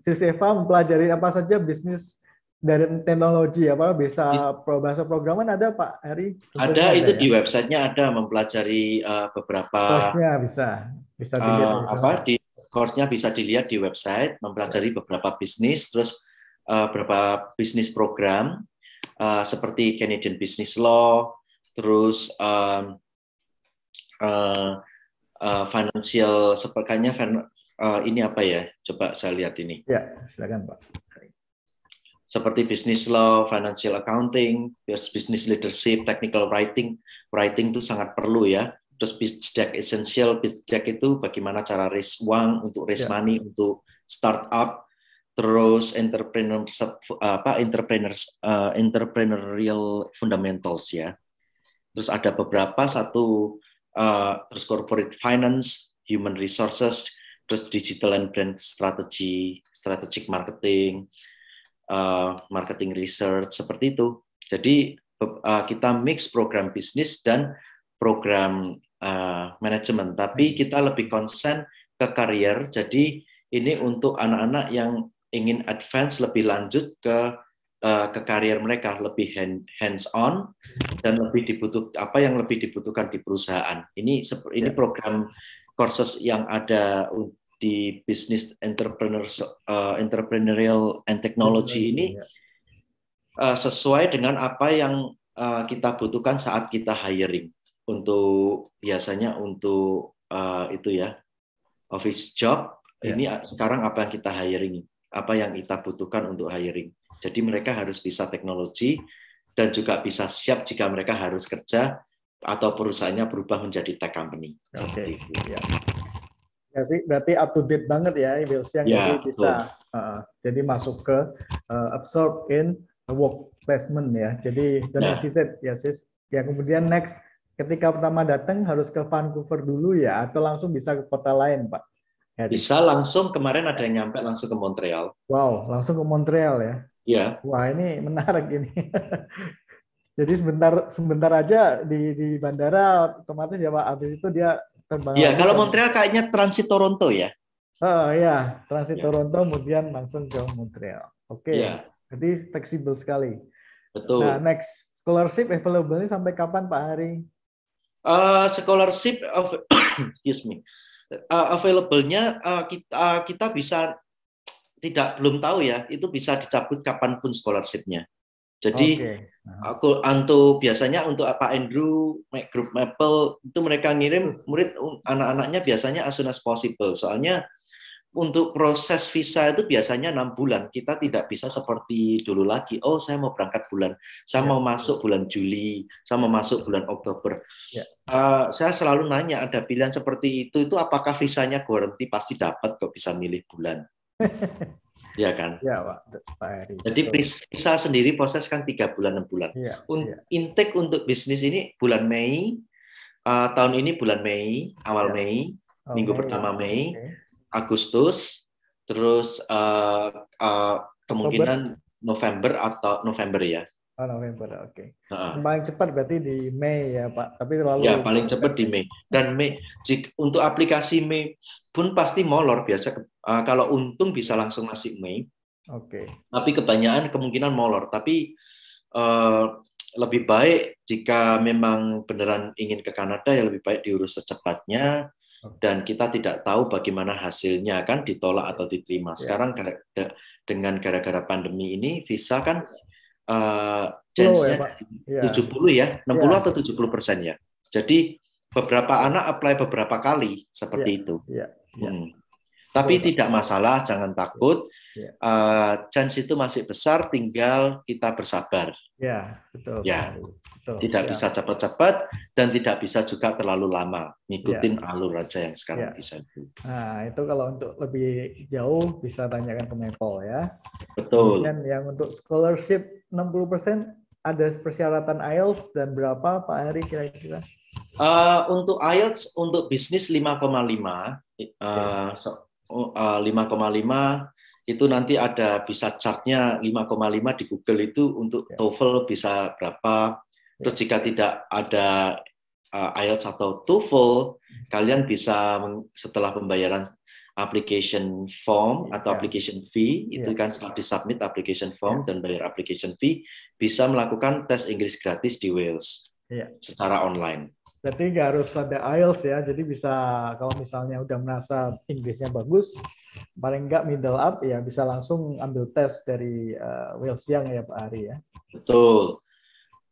CCFA mempelajari apa saja bisnis dari teknologi apa bisa bahasa programan ada Pak Heri? Ada, ada itu ya? di websitenya ada mempelajari uh, beberapa. Course-nya bisa, bisa eh, dilihat. Uh, apa di course-nya bisa dilihat di website, mempelajari beberapa bisnis, terus uh, beberapa bisnis program uh, seperti Canadian Business Law, terus um, uh, uh, financial sepertinya uh, ini apa ya? Coba saya lihat ini. Ya, silakan Pak seperti business law, financial accounting, business leadership, technical writing. Writing itu sangat perlu ya. Terus pitch deck essential, pitch deck itu bagaimana cara raise uang untuk raise yeah. money untuk startup, terus entrepreneur apa entrepreneurs uh, entrepreneurial fundamentals ya. Terus ada beberapa satu uh, terus corporate finance, human resources, terus digital and brand strategy, strategic marketing, Eh, marketing research seperti itu. Jadi eh, kita mix program bisnis dan program uh, eh, manajemen, tapi hmm. kita lebih konsen ke karier. Jadi ini untuk anak-anak yang ingin advance lebih lanjut ke uh, ke karier mereka lebih hand, hands on dan lebih dibutuh apa yang lebih dibutuhkan di perusahaan. Ini ini ya. program courses yang ada di bisnis entrepreneur uh, entrepreneurial and technology ini uh, sesuai dengan apa yang uh, kita butuhkan saat kita hiring untuk biasanya untuk uh, itu ya office job yeah. ini sekarang apa yang kita hiring apa yang kita butuhkan untuk hiring jadi mereka harus bisa teknologi dan juga bisa siap jika mereka harus kerja atau perusahaannya berubah menjadi tech company. Oke. Okay. Ya sih, berarti up to date banget ya Wills yang yeah, jadi bisa uh, jadi masuk ke uh, absorb in work placement ya. Jadi dan nah. ya sis. Ya kemudian next ketika pertama datang harus ke Vancouver dulu ya atau langsung bisa ke kota lain pak? Ya, bisa langsung kemarin ada yang nyampe langsung ke Montreal. Wow, langsung ke Montreal ya? Iya. Yeah. Wah ini menarik ini. Jadi sebentar sebentar aja di di bandara otomatis ya Pak abis itu dia Kan iya, kalau kan. Montreal kayaknya transit Toronto ya. Oh ya, transit ya. Toronto kemudian langsung ke Montreal. Oke. Okay. Ya. Jadi fleksibel sekali. Betul. Nah, next scholarship available ini sampai kapan Pak Hari? Uh, scholarship of, excuse me. Uh, available-nya uh, kita uh, kita bisa tidak belum tahu ya, itu bisa dicabut kapanpun scholarship-nya. Jadi okay. Nah. aku untuk biasanya untuk apa Andrew Mac Group Maple itu mereka ngirim murid anak-anaknya biasanya as soon as possible. Soalnya untuk proses visa itu biasanya enam bulan. Kita tidak bisa seperti dulu lagi. Oh, saya mau berangkat bulan, saya yeah. mau masuk bulan Juli, saya mau masuk ya. bulan Oktober. Yeah. Ya. Uh, saya selalu nanya ada pilihan seperti itu, itu apakah visanya garanti pasti dapat kok bisa milih bulan. ya kan? Ya, Pak. Pak Heri. Jadi visa sendiri proses kan tiga bulan enam bulan. Ya, Un ya. Intake untuk bisnis ini bulan Mei, uh, tahun ini bulan Mei, awal ya. Mei, oh, minggu Mei, pertama Mei, okay. Agustus, terus uh, uh, kemungkinan November. November atau November ya, Oh November, oke. Okay. Nah, paling cepat berarti di Mei ya Pak. Tapi lalu ya paling cepat di Mei. Dan Mei jika, untuk aplikasi Mei pun pasti molor biasa. Uh, kalau untung bisa langsung ngasih Mei. Oke. Okay. Tapi kebanyakan kemungkinan molor. Tapi uh, lebih baik jika memang beneran ingin ke Kanada ya lebih baik diurus secepatnya dan kita tidak tahu bagaimana hasilnya kan ditolak atau diterima. Ya. Sekarang gara, dengan gara-gara pandemi ini visa kan uh, eh, chance-nya ya, 70 iya. ya, 60 ya. atau 70 persen ya. Jadi beberapa anak apply beberapa kali seperti ya. itu. Ya. Ya. Hmm. Tapi tidak masalah, jangan takut. ya. Uh, eh, chance itu masih besar, tinggal kita bersabar. Ya, betul. Ya, betul. tidak ya. bisa cepat-cepat dan tidak bisa juga terlalu lama. Ngikutin ya. alur aja yang sekarang ya. bisa itu. Nah, itu kalau untuk lebih jauh bisa tanyakan ke Mepol ya. Betul. Kemudian yang untuk scholarship 60% ada persyaratan IELTS dan berapa Pak Hari kira-kira? Uh, untuk IELTS untuk bisnis 5,5 uh, ya. Eh, so, uh, 5,5 eh, itu nanti ada bisa chartnya 5,5 di Google itu untuk ya. TOEFL bisa berapa. Ya. Terus jika tidak ada uh, IELTS atau TOEFL, hmm. kalian bisa setelah pembayaran application form ya. atau ya. application fee ya. itu kan setelah di-submit application form ya. dan bayar application fee bisa melakukan tes Inggris gratis di Wales ya. secara online. Jadi nggak harus ada IELTS ya, jadi bisa kalau misalnya udah merasa Inggrisnya bagus, paling nggak middle up ya bisa langsung ambil tes dari uh, Wales yang ya Pak Ari ya. Betul.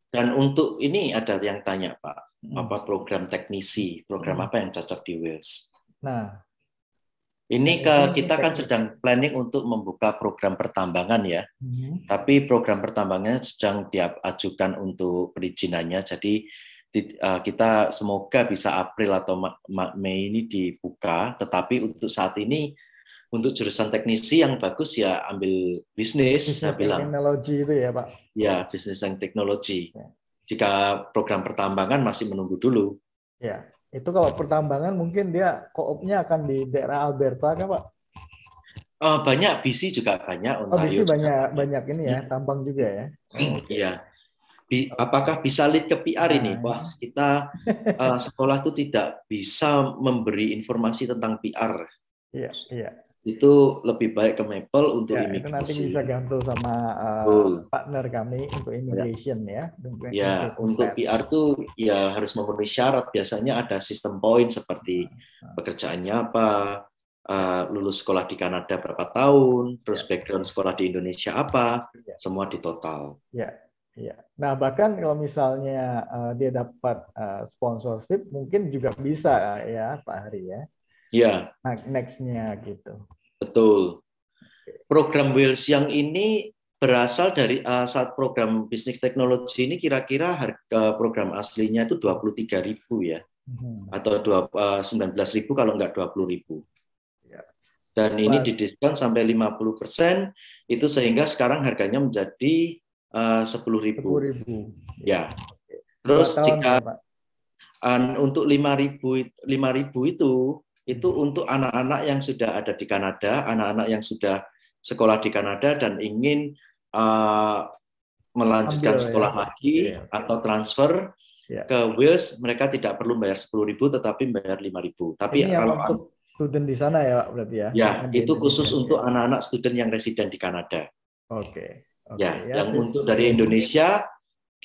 Dan untuk ini ada yang tanya Pak, hmm. apa program teknisi, program hmm. apa yang cocok di Wales? Nah, ini nah, ke, kita kan sedang planning untuk membuka program pertambangan ya, hmm tapi program pertambangan sedang diajukan untuk perizinannya. Jadi eh, kita semoga bisa April atau Mei ini dibuka. Tetapi untuk saat ini untuk jurusan teknisi yang bagus ya ambil bisnis, saya bilang. Teknologi itu ya Pak. Ya bisnis yang teknologi. Ya. Jika program pertambangan masih menunggu dulu. Ya itu kalau pertambangan mungkin dia koopnya akan di daerah Alberta kan Pak? Oh banyak BC juga banyak oh, Ontario. Oh, BC juga. banyak banyak ini ya tambang juga ya. Hmm, iya. Bi, apakah bisa lead ke PR ini? Nah. Wah, kita uh, sekolah itu tidak bisa memberi informasi tentang PR. Iya, iya itu lebih baik ke Maple untuk ya, imigrasi. Itu nanti bisa gantung sama uh, oh. partner kami untuk immigration ya. Ya, ya untuk PR tuh ya harus memenuhi syarat. Biasanya ada sistem poin seperti ah, ah. pekerjaannya apa, uh, lulus sekolah di Kanada berapa tahun, terus ya. background sekolah di Indonesia apa, ya. semua di total. Ya, ya. Nah bahkan kalau misalnya uh, dia dapat uh, sponsorship, mungkin juga bisa ya Pak Hari ya. Ya. Yeah. Nextnya gitu. Betul. Program Wales yang ini berasal dari uh, saat program bisnis teknologi ini kira-kira harga program aslinya itu 23.000 ya. Hmm. Atau dua, uh, eh, 19.000 kalau enggak 20.000. Ya. Dan ini didiskon sampai 50% itu sehingga sekarang harganya menjadi eh, uh, 10.000. Ya. Terus tahun, jika Uh, untuk 5.000 ribu itu itu hmm. untuk anak-anak yang sudah ada di Kanada, anak-anak yang sudah sekolah di Kanada dan ingin uh, melanjutkan Ambil, sekolah ya. lagi yeah. Iya, atau transfer yeah. ke Wales, mereka tidak perlu bayar sepuluh ribu, tetapi bayar lima ribu. Tapi Ini kalau untuk student di sana ya Pak berarti ya. Ya, itu khusus untuk anak-anak student yang residen di Kanada. Oke. Okay. Okay. Ya, ya, yang untuk dari Indonesia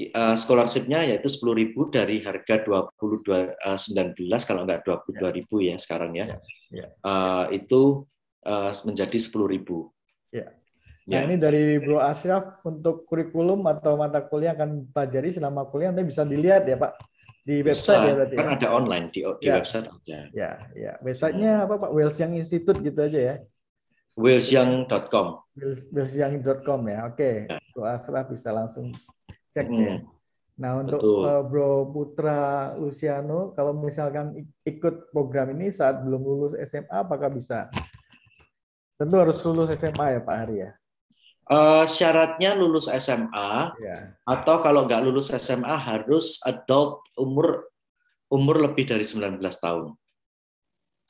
uh, scholarship-nya yaitu 10.000 dari harga dua eh, sembilan belas kalau enggak 22.000 ya sekarang ya. ya, ya. Uh, itu uh, menjadi 10.000. Ya. ya. Nah, ya. ini dari Bro Asyraf untuk kurikulum atau mata kuliah akan pelajari selama kuliah Anda bisa dilihat ya, Pak. Di website ya berarti. Ya? Kan ya? ada online di, di ya. website ada. Ya, ya. Websitenya apa Pak? Wales yang Institute gitu aja ya. Wilsyang.com. Wilsyang.com ya. Oke. Okay. Ya. Bro Asraf bisa langsung cek hmm. ya. Nah untuk Betul. Eh, Bro Putra Luciano, kalau misalkan ikut program ini saat belum lulus SMA, apakah bisa? Tentu harus lulus SMA ya Pak Arya. Uh, eh, syaratnya lulus SMA yeah. atau kalau nggak lulus SMA harus adult umur umur lebih dari 19 tahun.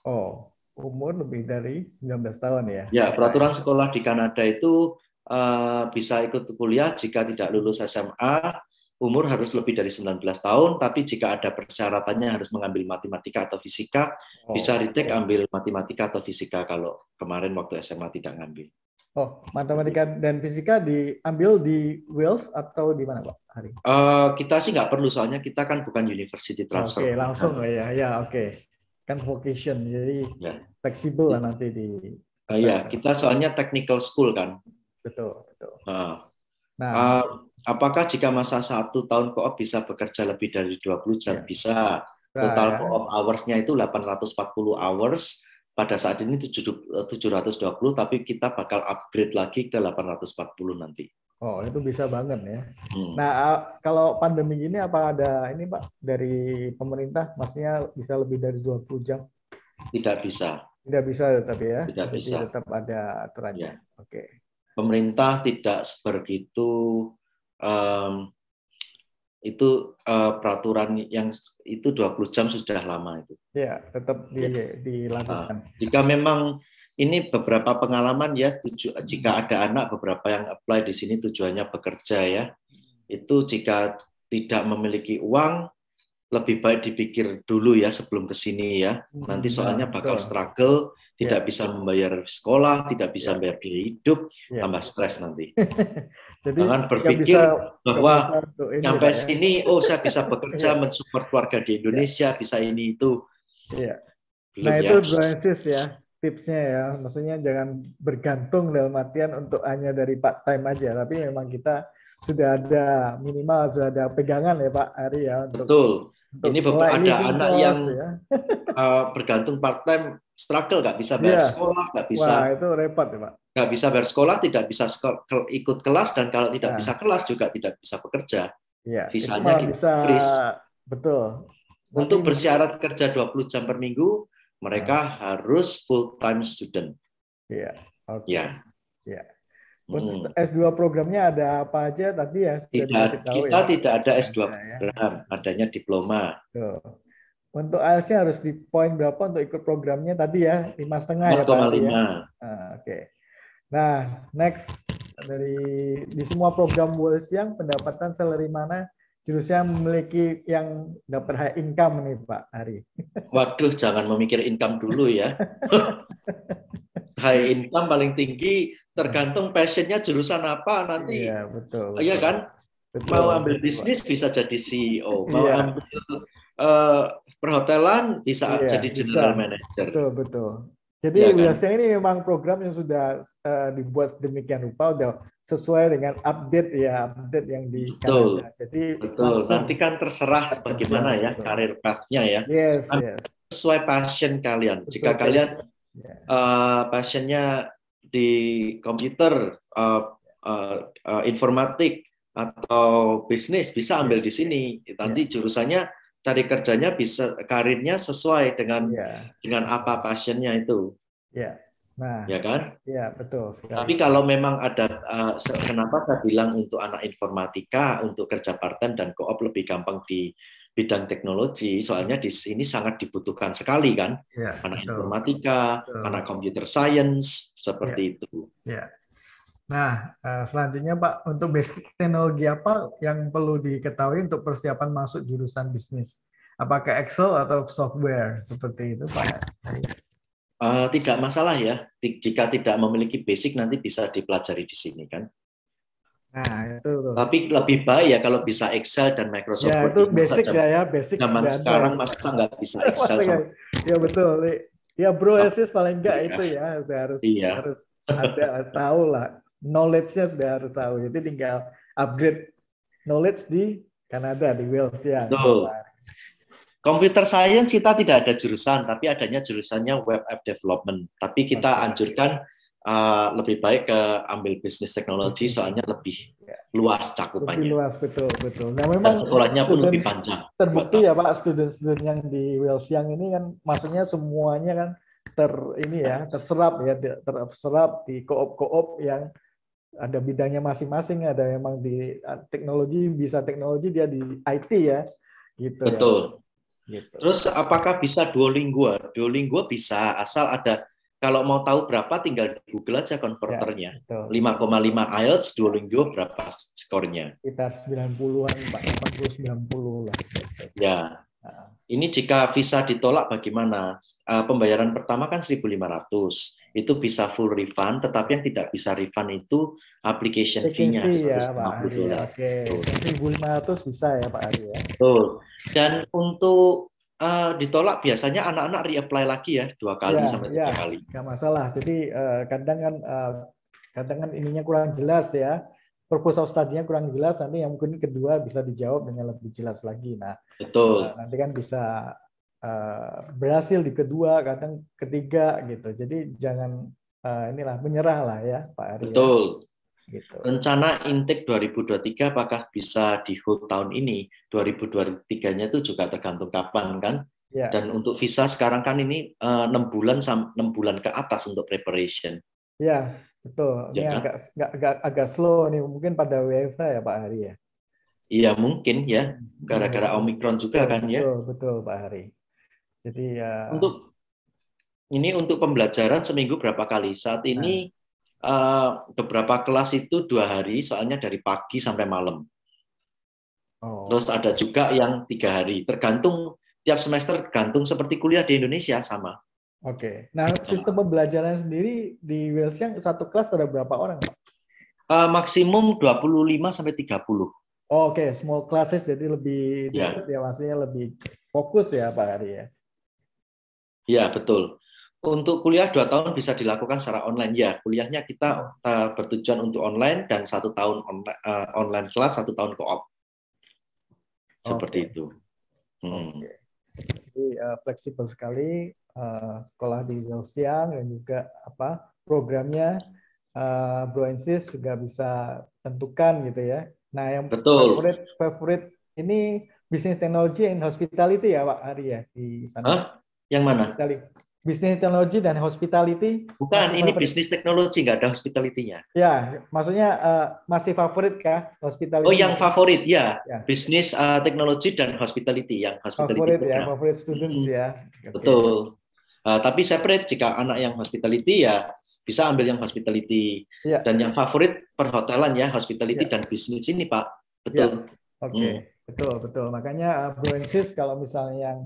Oh, umur lebih dari 19 tahun ya. Ya, peraturan sekolah di Kanada itu Eh, bisa ikut kuliah jika tidak lulus SMA, umur harus lebih dari 19 tahun, tapi jika ada persyaratannya harus mengambil matematika atau fisika, oh. bisa retake ambil matematika atau fisika kalau kemarin waktu SMA tidak ngambil. Oh, matematika dan fisika diambil di Wales atau di mana, Pak? Hari? Uh, kita sih nggak perlu, soalnya kita kan bukan university transfer. Oke, okay, langsung nah. ya, ya oke. Okay. Kan vocation, jadi yeah. fleksibel lah nanti di. Uh, ya, kita soalnya technical school kan. Betul, betul. Nah, nah uh, apakah jika masa satu tahun koop bisa bekerja lebih dari 20 jam? Ya. Bisa. Total nah, ya. koop hours-nya itu 840 hours. Pada saat ini eh, dua 720, tapi kita bakal upgrade lagi ke 840 nanti. Oh, itu bisa banget ya. Hmm. Nah, eh, kalau pandemi ini apa ada ini Pak dari pemerintah maksudnya bisa lebih dari 20 jam? Tidak bisa. Tidak bisa tetap ya. Tidak bisa. Tetap ada aturannya. Ya. Oke pemerintah tidak sebegitu um, itu uh, peraturan yang itu 20 jam sudah lama itu. Ya, tetap di, ya. dilakukan. Uh, ah, jika memang ini beberapa pengalaman ya, tuju, jika ada anak beberapa yang apply di sini tujuannya bekerja ya, itu jika tidak memiliki uang lebih baik dipikir dulu ya sebelum ke sini ya. Nanti hmm, soalnya ya, bakal struggle Ya. tidak yeah. bisa membayar sekolah, tidak bisa yeah. membayar biaya hidup, yeah. tambah stres nanti. Jadi, Jangan berpikir bisa, bahwa sampai ya. sini, oh saya bisa bekerja, yeah. mensupport keluarga di ya. Indonesia, yeah. bisa ini itu. Yeah. Belum nah ya. itu Francis ya tipsnya ya, maksudnya jangan bergantung dalam artian untuk hanya dari part time aja, tapi memang kita sudah ada minimal sudah ada pegangan ya Pak Ari ya untuk Betul ini beberapa ada anak yang uh, bergantung part time struggle nggak bisa bayar yeah. sekolah nggak bisa Wah, itu repot ya pak nggak bisa bayar sekolah tidak bisa sekolah, ikut kelas dan kalau tidak nah. bisa kelas juga tidak bisa bekerja yeah. visanya kita bisa kris. betul untuk bersyarat kerja 20 jam per minggu mereka nah. harus full time student ya yeah. okay. ya yeah. Hmm. S2 programnya ada apa aja tadi ya? Tidak, kita ya? tidak ada S2 ya. program, adanya diploma. Tuh. Untuk ielts harus di poin berapa untuk ikut programnya tadi ya? Lima setengah ya Pak? Ya? Nah, Oke. Okay. Nah, next dari di semua program Wales yang pendapatan salary mana jurusnya memiliki yang dapat high income nih Pak Ari. Waduh, jangan memikir income dulu ya. high iya. income paling tinggi tergantung passionnya jurusan apa nanti. Iya betul. Iya kan. Betul. Mau ambil bisnis bisa jadi CEO, mau iya. ambil uh, perhotelan bisa iya, jadi general bisa. manager. Betul betul. Jadi ya, kan? biasanya ini memang program yang sudah uh, dibuat demikian rupa udah sesuai dengan update ya update yang di betul. Kanada. Jadi betul. Langsung. Nanti ya ya. kan terserah uh, passionnya di komputer, uh, uh, uh, informatik atau bisnis bisa ambil di sini. Nanti jurusannya cari kerjanya bisa karirnya sesuai dengan yeah. dengan apa passionnya itu. Ya. Yeah. Nah. Ya kan? Ya betul. Sekali. Tapi kalau memang ada uh, kenapa saya bilang untuk anak informatika untuk kerja part time dan koop lebih gampang di bidang teknologi, soalnya hmm. di sini sangat dibutuhkan sekali kan, yeah, anak betul. informatika, betul. anak computer science seperti yeah. itu. Ya. Nah, eh, selanjutnya Pak, untuk basic teknologi apa yang perlu diketahui untuk persiapan masuk jurusan bisnis? Apakah Excel atau software seperti itu, Pak? Uh, tidak masalah ya, jika tidak memiliki basic nanti bisa dipelajari di sini kan. Nah, itu tuh. Tapi lebih baik ya kalau bisa Excel dan Microsoft ya, Word. Itu basic ya ya, basic. Zaman ya, sekarang masa nggak bisa Excel sama. Ya betul. Ya bro, ah. ya sis paling enggak ya. itu ya sudah harus iya. harus ada tahu lah. Knowledge-nya sudah harus tahu. Jadi tinggal upgrade knowledge di Kanada di Wales ya. Betul. Computer Science kita tidak ada jurusan, tapi adanya jurusannya Web App Development. Tapi kita okay. anjurkan uh, lebih baik ke ambil bisnis teknologi soalnya lebih luas cakupannya. Lebih luas betul betul. Nah memang sekolahnya pun lebih panjang. Terbukti ya Pak, student-student yang di Wales yang ini kan maksudnya semuanya kan ter ini ya terserap ya terserap di koop-koop yang ada bidangnya masing-masing ada memang di ah, teknologi bisa teknologi dia di IT ya gitu ya. betul ya. gitu. terus apakah bisa dua lingua dua lingua bisa asal ada kalau mau tahu berapa tinggal di Google aja konverternya. Ya, 5,5 IELTS Duolingo berapa skornya? Sekitar 90-an, Pak. 80 90 lah. Ya. ya. Ini jika visa ditolak bagaimana? Eh, pembayaran pertama kan 1.500. Itu bisa full refund, tetapi yang tidak bisa refund itu application fee-nya ya, Pak Ari. Oke. 1.500 bisa ya, Pak Ari ya. Betul. Dan untuk uh, ditolak biasanya anak-anak reapply lagi ya dua kali ya, sampai ya. tiga kali. Gak masalah. Jadi uh, kadang kan uh, kadang kan ininya kurang jelas ya. Purpose of kurang jelas, nanti yang mungkin kedua bisa dijawab dengan lebih jelas lagi. Nah, betul. Uh, nanti kan bisa uh, berhasil di kedua, kadang ketiga gitu. Jadi jangan uh, inilah menyerah lah ya, Pak Ari. Betul. Gitu. Rencana intake 2023 apakah bisa di hold tahun ini? 2023-nya itu juga tergantung kapan kan? Ya. Dan untuk visa sekarang kan ini eh, enam 6 bulan enam bulan ke atas untuk preparation. Ya, betul. Ini ya, agak, kan? agak, agak agak slow nih mungkin pada wfa ya Pak Hari ya. Iya mungkin ya, hmm. gara-gara Omikron juga betul, kan ya. Betul, betul Pak Hari. Jadi ya. Untuk ini untuk pembelajaran seminggu berapa kali? Saat ini nah Eh, beberapa kelas itu dua hari, soalnya dari pagi sampai malam. Oh. Terus ada juga yang tiga hari, tergantung tiap semester tergantung seperti kuliah di Indonesia sama. Oke. Okay. Nah gitu. sistem pembelajaran sendiri di Wales yang satu kelas ada berapa orang? Pak? Uh, maksimum 25 sampai 30. Oh, Oke, okay. small classes jadi lebih yeah. ya maksudnya lebih fokus ya Pak Ari ya. Iya, betul untuk kuliah dua tahun bisa dilakukan secara online ya kuliahnya kita uh, bertujuan untuk online dan satu tahun online, uh, online kelas satu tahun koop seperti okay. itu. Hmm. Jadi uh, fleksibel sekali uh, sekolah di siang dan juga apa programnya uh, Bro juga bisa tentukan gitu ya. Nah yang Betul. favorit favorit ini bisnis teknologi and hospitality ya Pak Arya di sana. Hah? Yang mana? bisnis teknologi dan hospitality. Bukan, ini bisnis teknologi nggak ada hospitality-nya. Ya, maksudnya uh, masih favorit kah hospitality? Oh, yang favorit ya, ya. bisnis uh, teknologi dan hospitality yang hospitality. Favorit ya, favorit students hmm. ya. Okay. Betul. Uh, tapi separate jika anak yang hospitality ya bisa ambil yang hospitality ya. dan yang favorit perhotelan ya hospitality ya. dan bisnis ini Pak. Betul. Ya. Oke, okay. hmm. betul betul. Makanya uh, kalau misalnya yang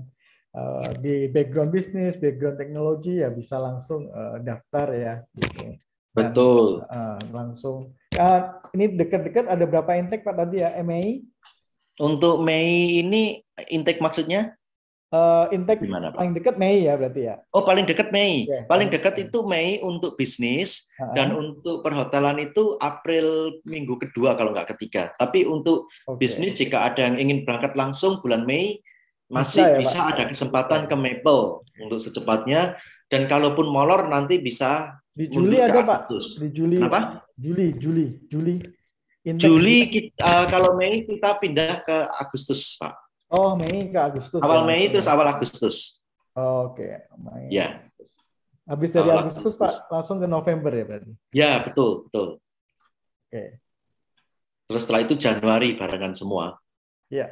Eh, di background bisnis, background teknologi ya bisa langsung uh, daftar ya. Gitu. Dan, Uh, langsung. Uh, ini dekat-dekat ada berapa intake Pak tadi ya Mei. Untuk Mei ini intake maksudnya? Uh, intake Gimana, paling dekat Mei ya berarti ya. Oh paling dekat Mei. Okay. Paling dekat okay. itu Mei untuk bisnis uh -huh. dan untuk perhotelan itu April minggu kedua kalau nggak ketiga. Tapi untuk okay. bisnis jika ada yang ingin berangkat langsung bulan Mei masih bisa, ya, bisa ada kesempatan ke Maple untuk secepatnya dan kalaupun molor nanti bisa di Juli ada Pak di Juli apa Juli Juli Juli Inter Juli kita, uh, eh, kalau Mei kita pindah ke Agustus Pak oh Mei ke Agustus awal ya. Mei terus awal Agustus oh, oke okay. ya habis dari Agustus, Agustus Pak langsung ke November ya berarti ya betul betul oke okay. terus setelah itu Januari barengan semua ya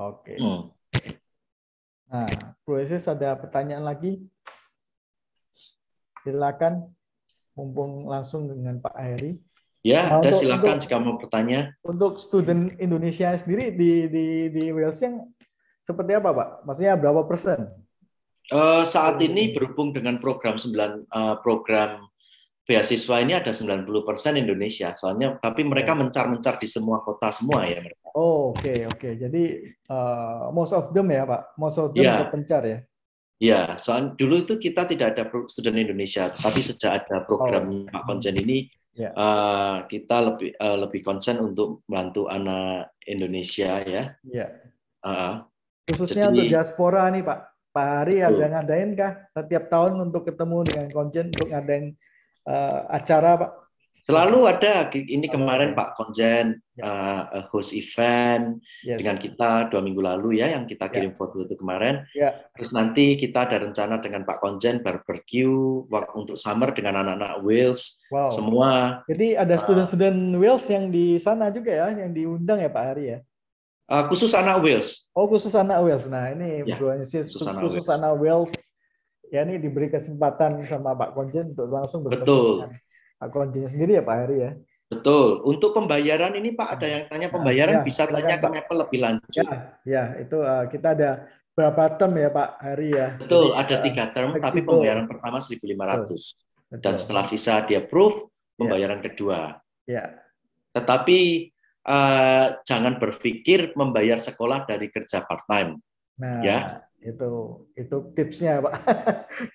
oke okay. hmm. Nah, Bu Isis ada pertanyaan lagi? Silakan, mumpung langsung dengan Pak Heri. Ya, nah, ada silakan untuk, jika mau bertanya. Untuk student Indonesia sendiri di di di Wales yang seperti apa, Pak? Maksudnya berapa persen? Uh, saat ini berhubung dengan program 9 uh, eh, program beasiswa ini ada 90 persen Indonesia. Soalnya tapi mereka ya. mencar-mencar di semua kota semua ya mereka. Oh, oke okay, oke. Okay. Jadi uh, most of them ya Pak, most of them yeah. pencar ya. Iya, soal dulu itu kita tidak ada student Indonesia, tapi sejak ada program oh. Pak Konjen ini, yeah. Iya. uh, kita lebih uh, lebih konsen untuk membantu anak Indonesia ya. Iya. Uh, uh, Khususnya Jadi, untuk diaspora nih Pak, Pak Hari ada ada ngadain kah setiap tahun untuk ketemu dengan Konjen untuk ngadain uh, acara Pak? Selalu ada ini kemarin Pak Konjen uh, host event yes. dengan kita dua minggu lalu ya yang kita ya. kirim yeah. foto itu kemarin. Yeah. Terus nanti kita ada rencana dengan Pak Konjen barbecue untuk summer dengan anak-anak Wales wow. semua. Jadi ada eh, student-student uh, Wales yang di sana juga ya yang diundang ya Pak Hari ya. Uh, khusus anak Wales. Oh khusus anak Wales. Nah ini yeah. bro, khusus, khusus anak Wales. Ya ini diberi kesempatan sama Pak Konjen untuk langsung bertemu. Betul. Dengan akunnya sendiri ya Pak Heri ya. Betul. Untuk pembayaran ini Pak ada yang tanya pembayaran ya, bisa tanya ke Maple lebih lanjut. Ya, ya itu uh, kita ada berapa term ya Pak Heri ya. Betul, Jadi, ada eh, tiga term uh, tapi pembayaran pertama 1.500. Betul. Betul. Dan setelah visa dia approve iya. pembayaran ya. kedua. Ya. Tetapi uh, jangan berpikir membayar sekolah dari kerja part time. Nah, ya. Itu itu tipsnya Pak.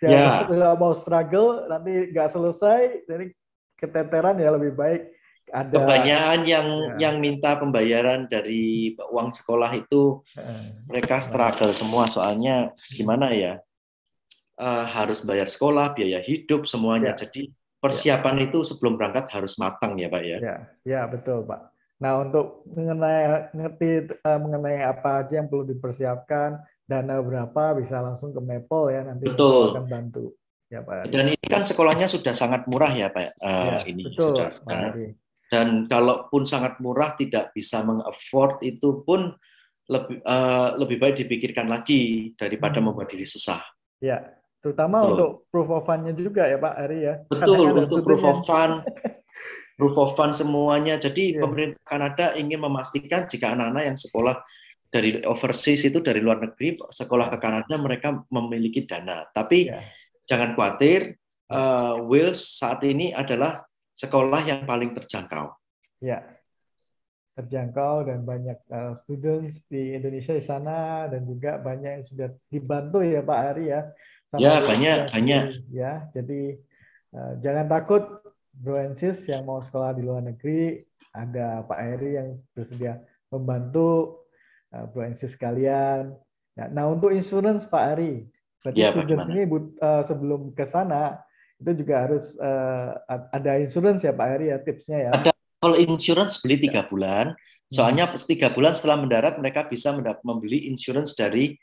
Ya. jangan ya. mau struggle nanti nggak selesai, jadi keteteran ya lebih baik ada kebanyakan yang ya. yang minta pembayaran dari uang sekolah itu ya. mereka struggle semua soalnya gimana ya uh, harus bayar sekolah biaya hidup semuanya ya. jadi persiapan ya. itu sebelum berangkat harus matang ya pak ya ya, ya betul pak nah untuk mengenai ngerti uh, mengenai apa aja yang perlu dipersiapkan dana berapa bisa langsung ke Maple ya nanti betul. akan bantu ya Pak. Dan ini kan sekolahnya sudah sangat murah ya Pak. Uh, ini betul, Dan kalaupun sangat murah tidak bisa mengafford itu pun lebih uh, lebih baik dipikirkan lagi daripada hmm. membuat diri susah. Ya, terutama Betul. untuk proof of fund-nya juga ya Pak Ari ya. Betul, untuk proof of fund proof of fund semuanya. Jadi yeah. pemerintah Kanada ingin memastikan jika anak-anak yang sekolah dari overseas itu dari luar negeri sekolah ke Kanada mereka memiliki dana. Tapi yeah jangan khawatir, uh, Wales saat ini adalah sekolah yang paling terjangkau. Ya, terjangkau dan banyak uh, students di Indonesia di sana dan juga banyak yang sudah dibantu ya Pak Ari ya. Sama ya banyak banyak. Ya, jadi uh, jangan takut Bro yang mau sekolah di luar negeri ada Pak Ari yang bersedia membantu uh, Bro kalian. Nah, nah, untuk insurance Pak Ari. Berarti yeah, iya, ini but, uh, sebelum ke sana itu juga harus uh, ada insurance ya Pak Heri ya tipsnya ya. Ada kalau insurance beli iya. tiga bulan, hmm. soalnya tiga bulan setelah mendarat mereka bisa membeli insurance dari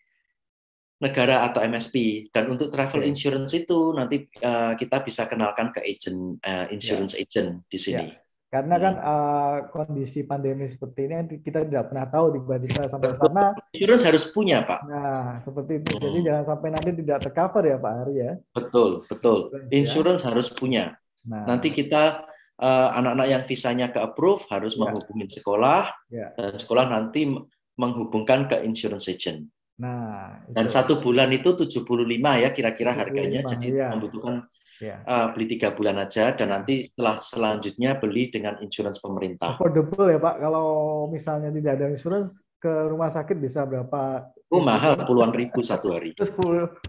negara atau MSP dan untuk travel yeah. insurance itu nanti uh, kita bisa kenalkan ke agent uh, insurance yeah. agent di sini. Yeah. Karena kan uh, kondisi pandemi seperti ini kan kita tidak pernah tahu di tiba sampai sana. Insurance harus punya pak. Nah seperti itu. Hmm. Jadi jangan sampai nanti tidak tercover ya Pak Ari ya. Betul betul. Ya. Insurance ya. harus punya. Nah. Nanti kita eh, anak-anak uh, yang visanya ke approve harus ya. menghubungi sekolah ya. dan sekolah nanti menghubungkan ke insurance agent. Nah, itu. dan satu bulan itu 75 ya kira-kira harganya, jadi ya. membutuhkan Yeah. Ya. Uh, beli tiga bulan aja dan nanti setelah selanjutnya beli dengan insurance pemerintah. Affordable ya Pak, kalau misalnya tidak ada insurance ke rumah sakit bisa berapa? Oh mahal puluhan ribu satu hari. Terus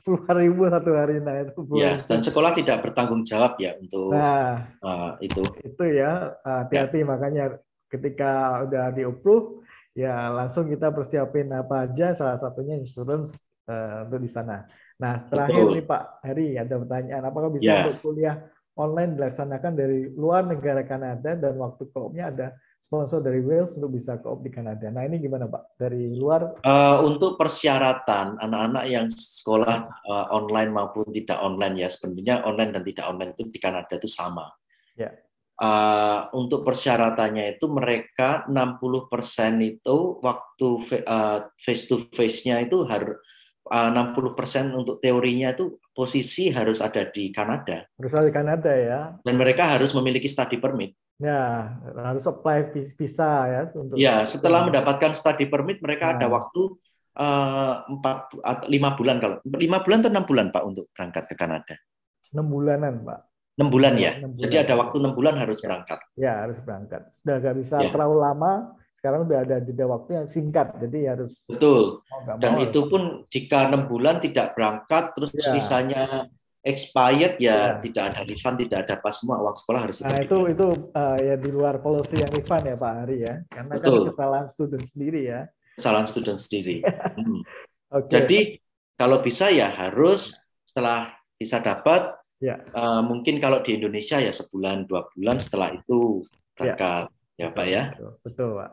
puluhan ribu satu hari nah itu. Ya dan sekolah tidak bertanggung jawab ya untuk nah, uh, itu. Itu ya ah, hati-hati ya. makanya ketika udah di approve ya langsung kita persiapin apa aja salah satunya insurance uh, untuk di sana. Nah, terakhir Betul. nih Pak Hari ada pertanyaan, apakah bisa yeah. untuk kuliah online dilaksanakan dari luar negara Kanada dan waktu koopnya ada sponsor dari Wales untuk bisa koop di Kanada. Nah, ini gimana Pak? Dari luar? Uh, untuk persyaratan anak-anak yang sekolah uh, online maupun tidak online ya, sebenarnya online dan tidak online itu di Kanada itu sama. Yeah. Ya. Uh, untuk persyaratannya itu mereka 60% itu waktu eh, face to face-nya itu harus 60% eh, untuk teorinya itu posisi harus ada di Kanada. Harus ada di Kanada ya. Dan mereka harus memiliki study permit. Ya, harus apply visa ya untuk Ya, setelah itu. mendapatkan study permit mereka nah. ada waktu eh, empat lima bulan kalau lima bulan atau enam bulan Pak untuk berangkat ke Kanada. Enam bulanan Pak. Enam bulan ya. 6 ya? bulan. Jadi ada waktu enam bulan harus ya. berangkat. Ya harus berangkat. Sudah nggak bisa ya. terlalu lama sekarang sudah ada jeda waktu yang singkat jadi harus betul dan mau. dan itu pun jika enam bulan tidak berangkat terus ya. sisanya expired ya, ya tidak ada refund tidak ada apa semua uang sekolah harus nah, itu itu uh, ya di luar policy yang refund ya Pak Ari ya karena kan betul. kan kesalahan student sendiri ya kesalahan student sendiri hmm. okay. jadi kalau bisa ya harus setelah bisa dapat ya. uh, mungkin kalau di Indonesia ya sebulan dua bulan setelah itu ya. berangkat ya, ya Pak ya betul, betul Pak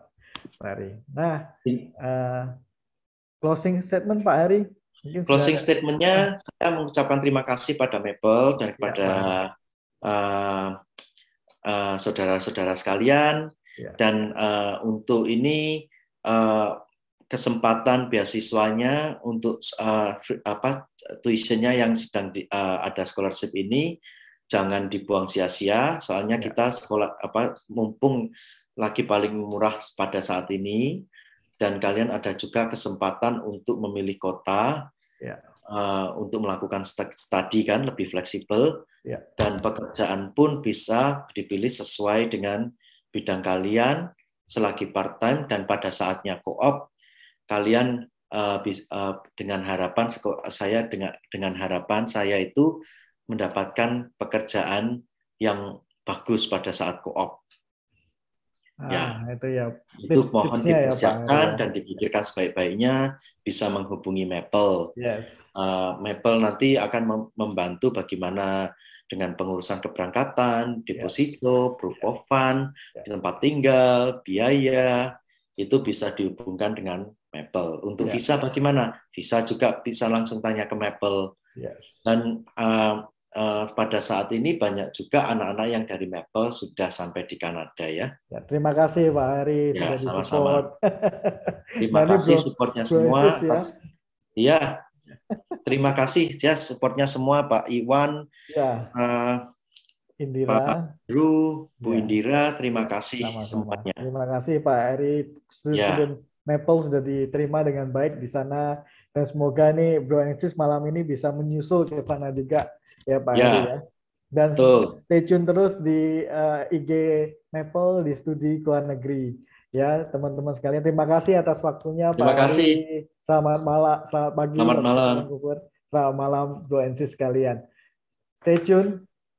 Hari. Nah, uh, closing statement Pak Hari. Closing statementnya saya mengucapkan terima kasih pada Maple dan kepada uh, iya, eh, uh, eh, saudara-saudara sekalian ya. dan uh, untuk ini uh, kesempatan beasiswanya untuk uh, apa tuisinya yang sedang di, uh, ada scholarship ini jangan dibuang sia-sia soalnya ya. kita sekolah apa mumpung lagi paling murah pada saat ini dan kalian ada juga kesempatan untuk memilih kota ya. uh, untuk melakukan studi kan lebih fleksibel ya. dan pekerjaan pun bisa dipilih sesuai dengan bidang kalian selagi part time dan pada saatnya koop kalian uh, dengan harapan saya dengan dengan harapan saya itu mendapatkan pekerjaan yang bagus pada saat koop Ya, ah, itu ya. Itu mohon ya, dipersiapkan ya, dan dipikirkan sebaik-baiknya bisa menghubungi Maple. Yes. Uh, ah, Maple nanti akan membantu bagaimana dengan pengurusan keberangkatan, deposito, yes. proof of fund, yes. tempat tinggal, biaya, itu bisa dihubungkan dengan Maple. Untuk yes. visa bagaimana? Visa juga bisa langsung tanya ke Maple. Yes. Dan uh, Eh, pada saat ini banyak juga anak-anak yang dari Maple sudah sampai di Kanada ya. ya terima kasih Pak Hari ya, sudah sama-sama. Terima Mari kasih bro, supportnya bro semua. Ya. Iya. ya. Terima kasih ya supportnya semua Pak Iwan, ya. uh, Indira, Pak Ru, Bu ya. Indira, terima ya, kasih sama-sama. semuanya. Terima kasih Pak Hari student ya. Maple sudah diterima dengan baik di sana dan semoga nih Bro Ensis malam ini bisa menyusul ke sana juga ya Pak ya. Hari ya. Dan Betul. stay tune terus di uh, eh, IG Maple di studi luar negeri. Ya, teman-teman sekalian terima kasih atas waktunya terima Pak. kasih. Hari. Selamat malam, selamat pagi. Selamat malam. Selamat malam Bro Ensis sekalian. Stay tune,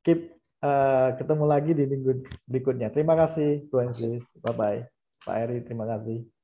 keep uh, ketemu lagi di minggu berikutnya. Terima kasih Bro Ensis. Bye bye. Pak Eri, terima kasih.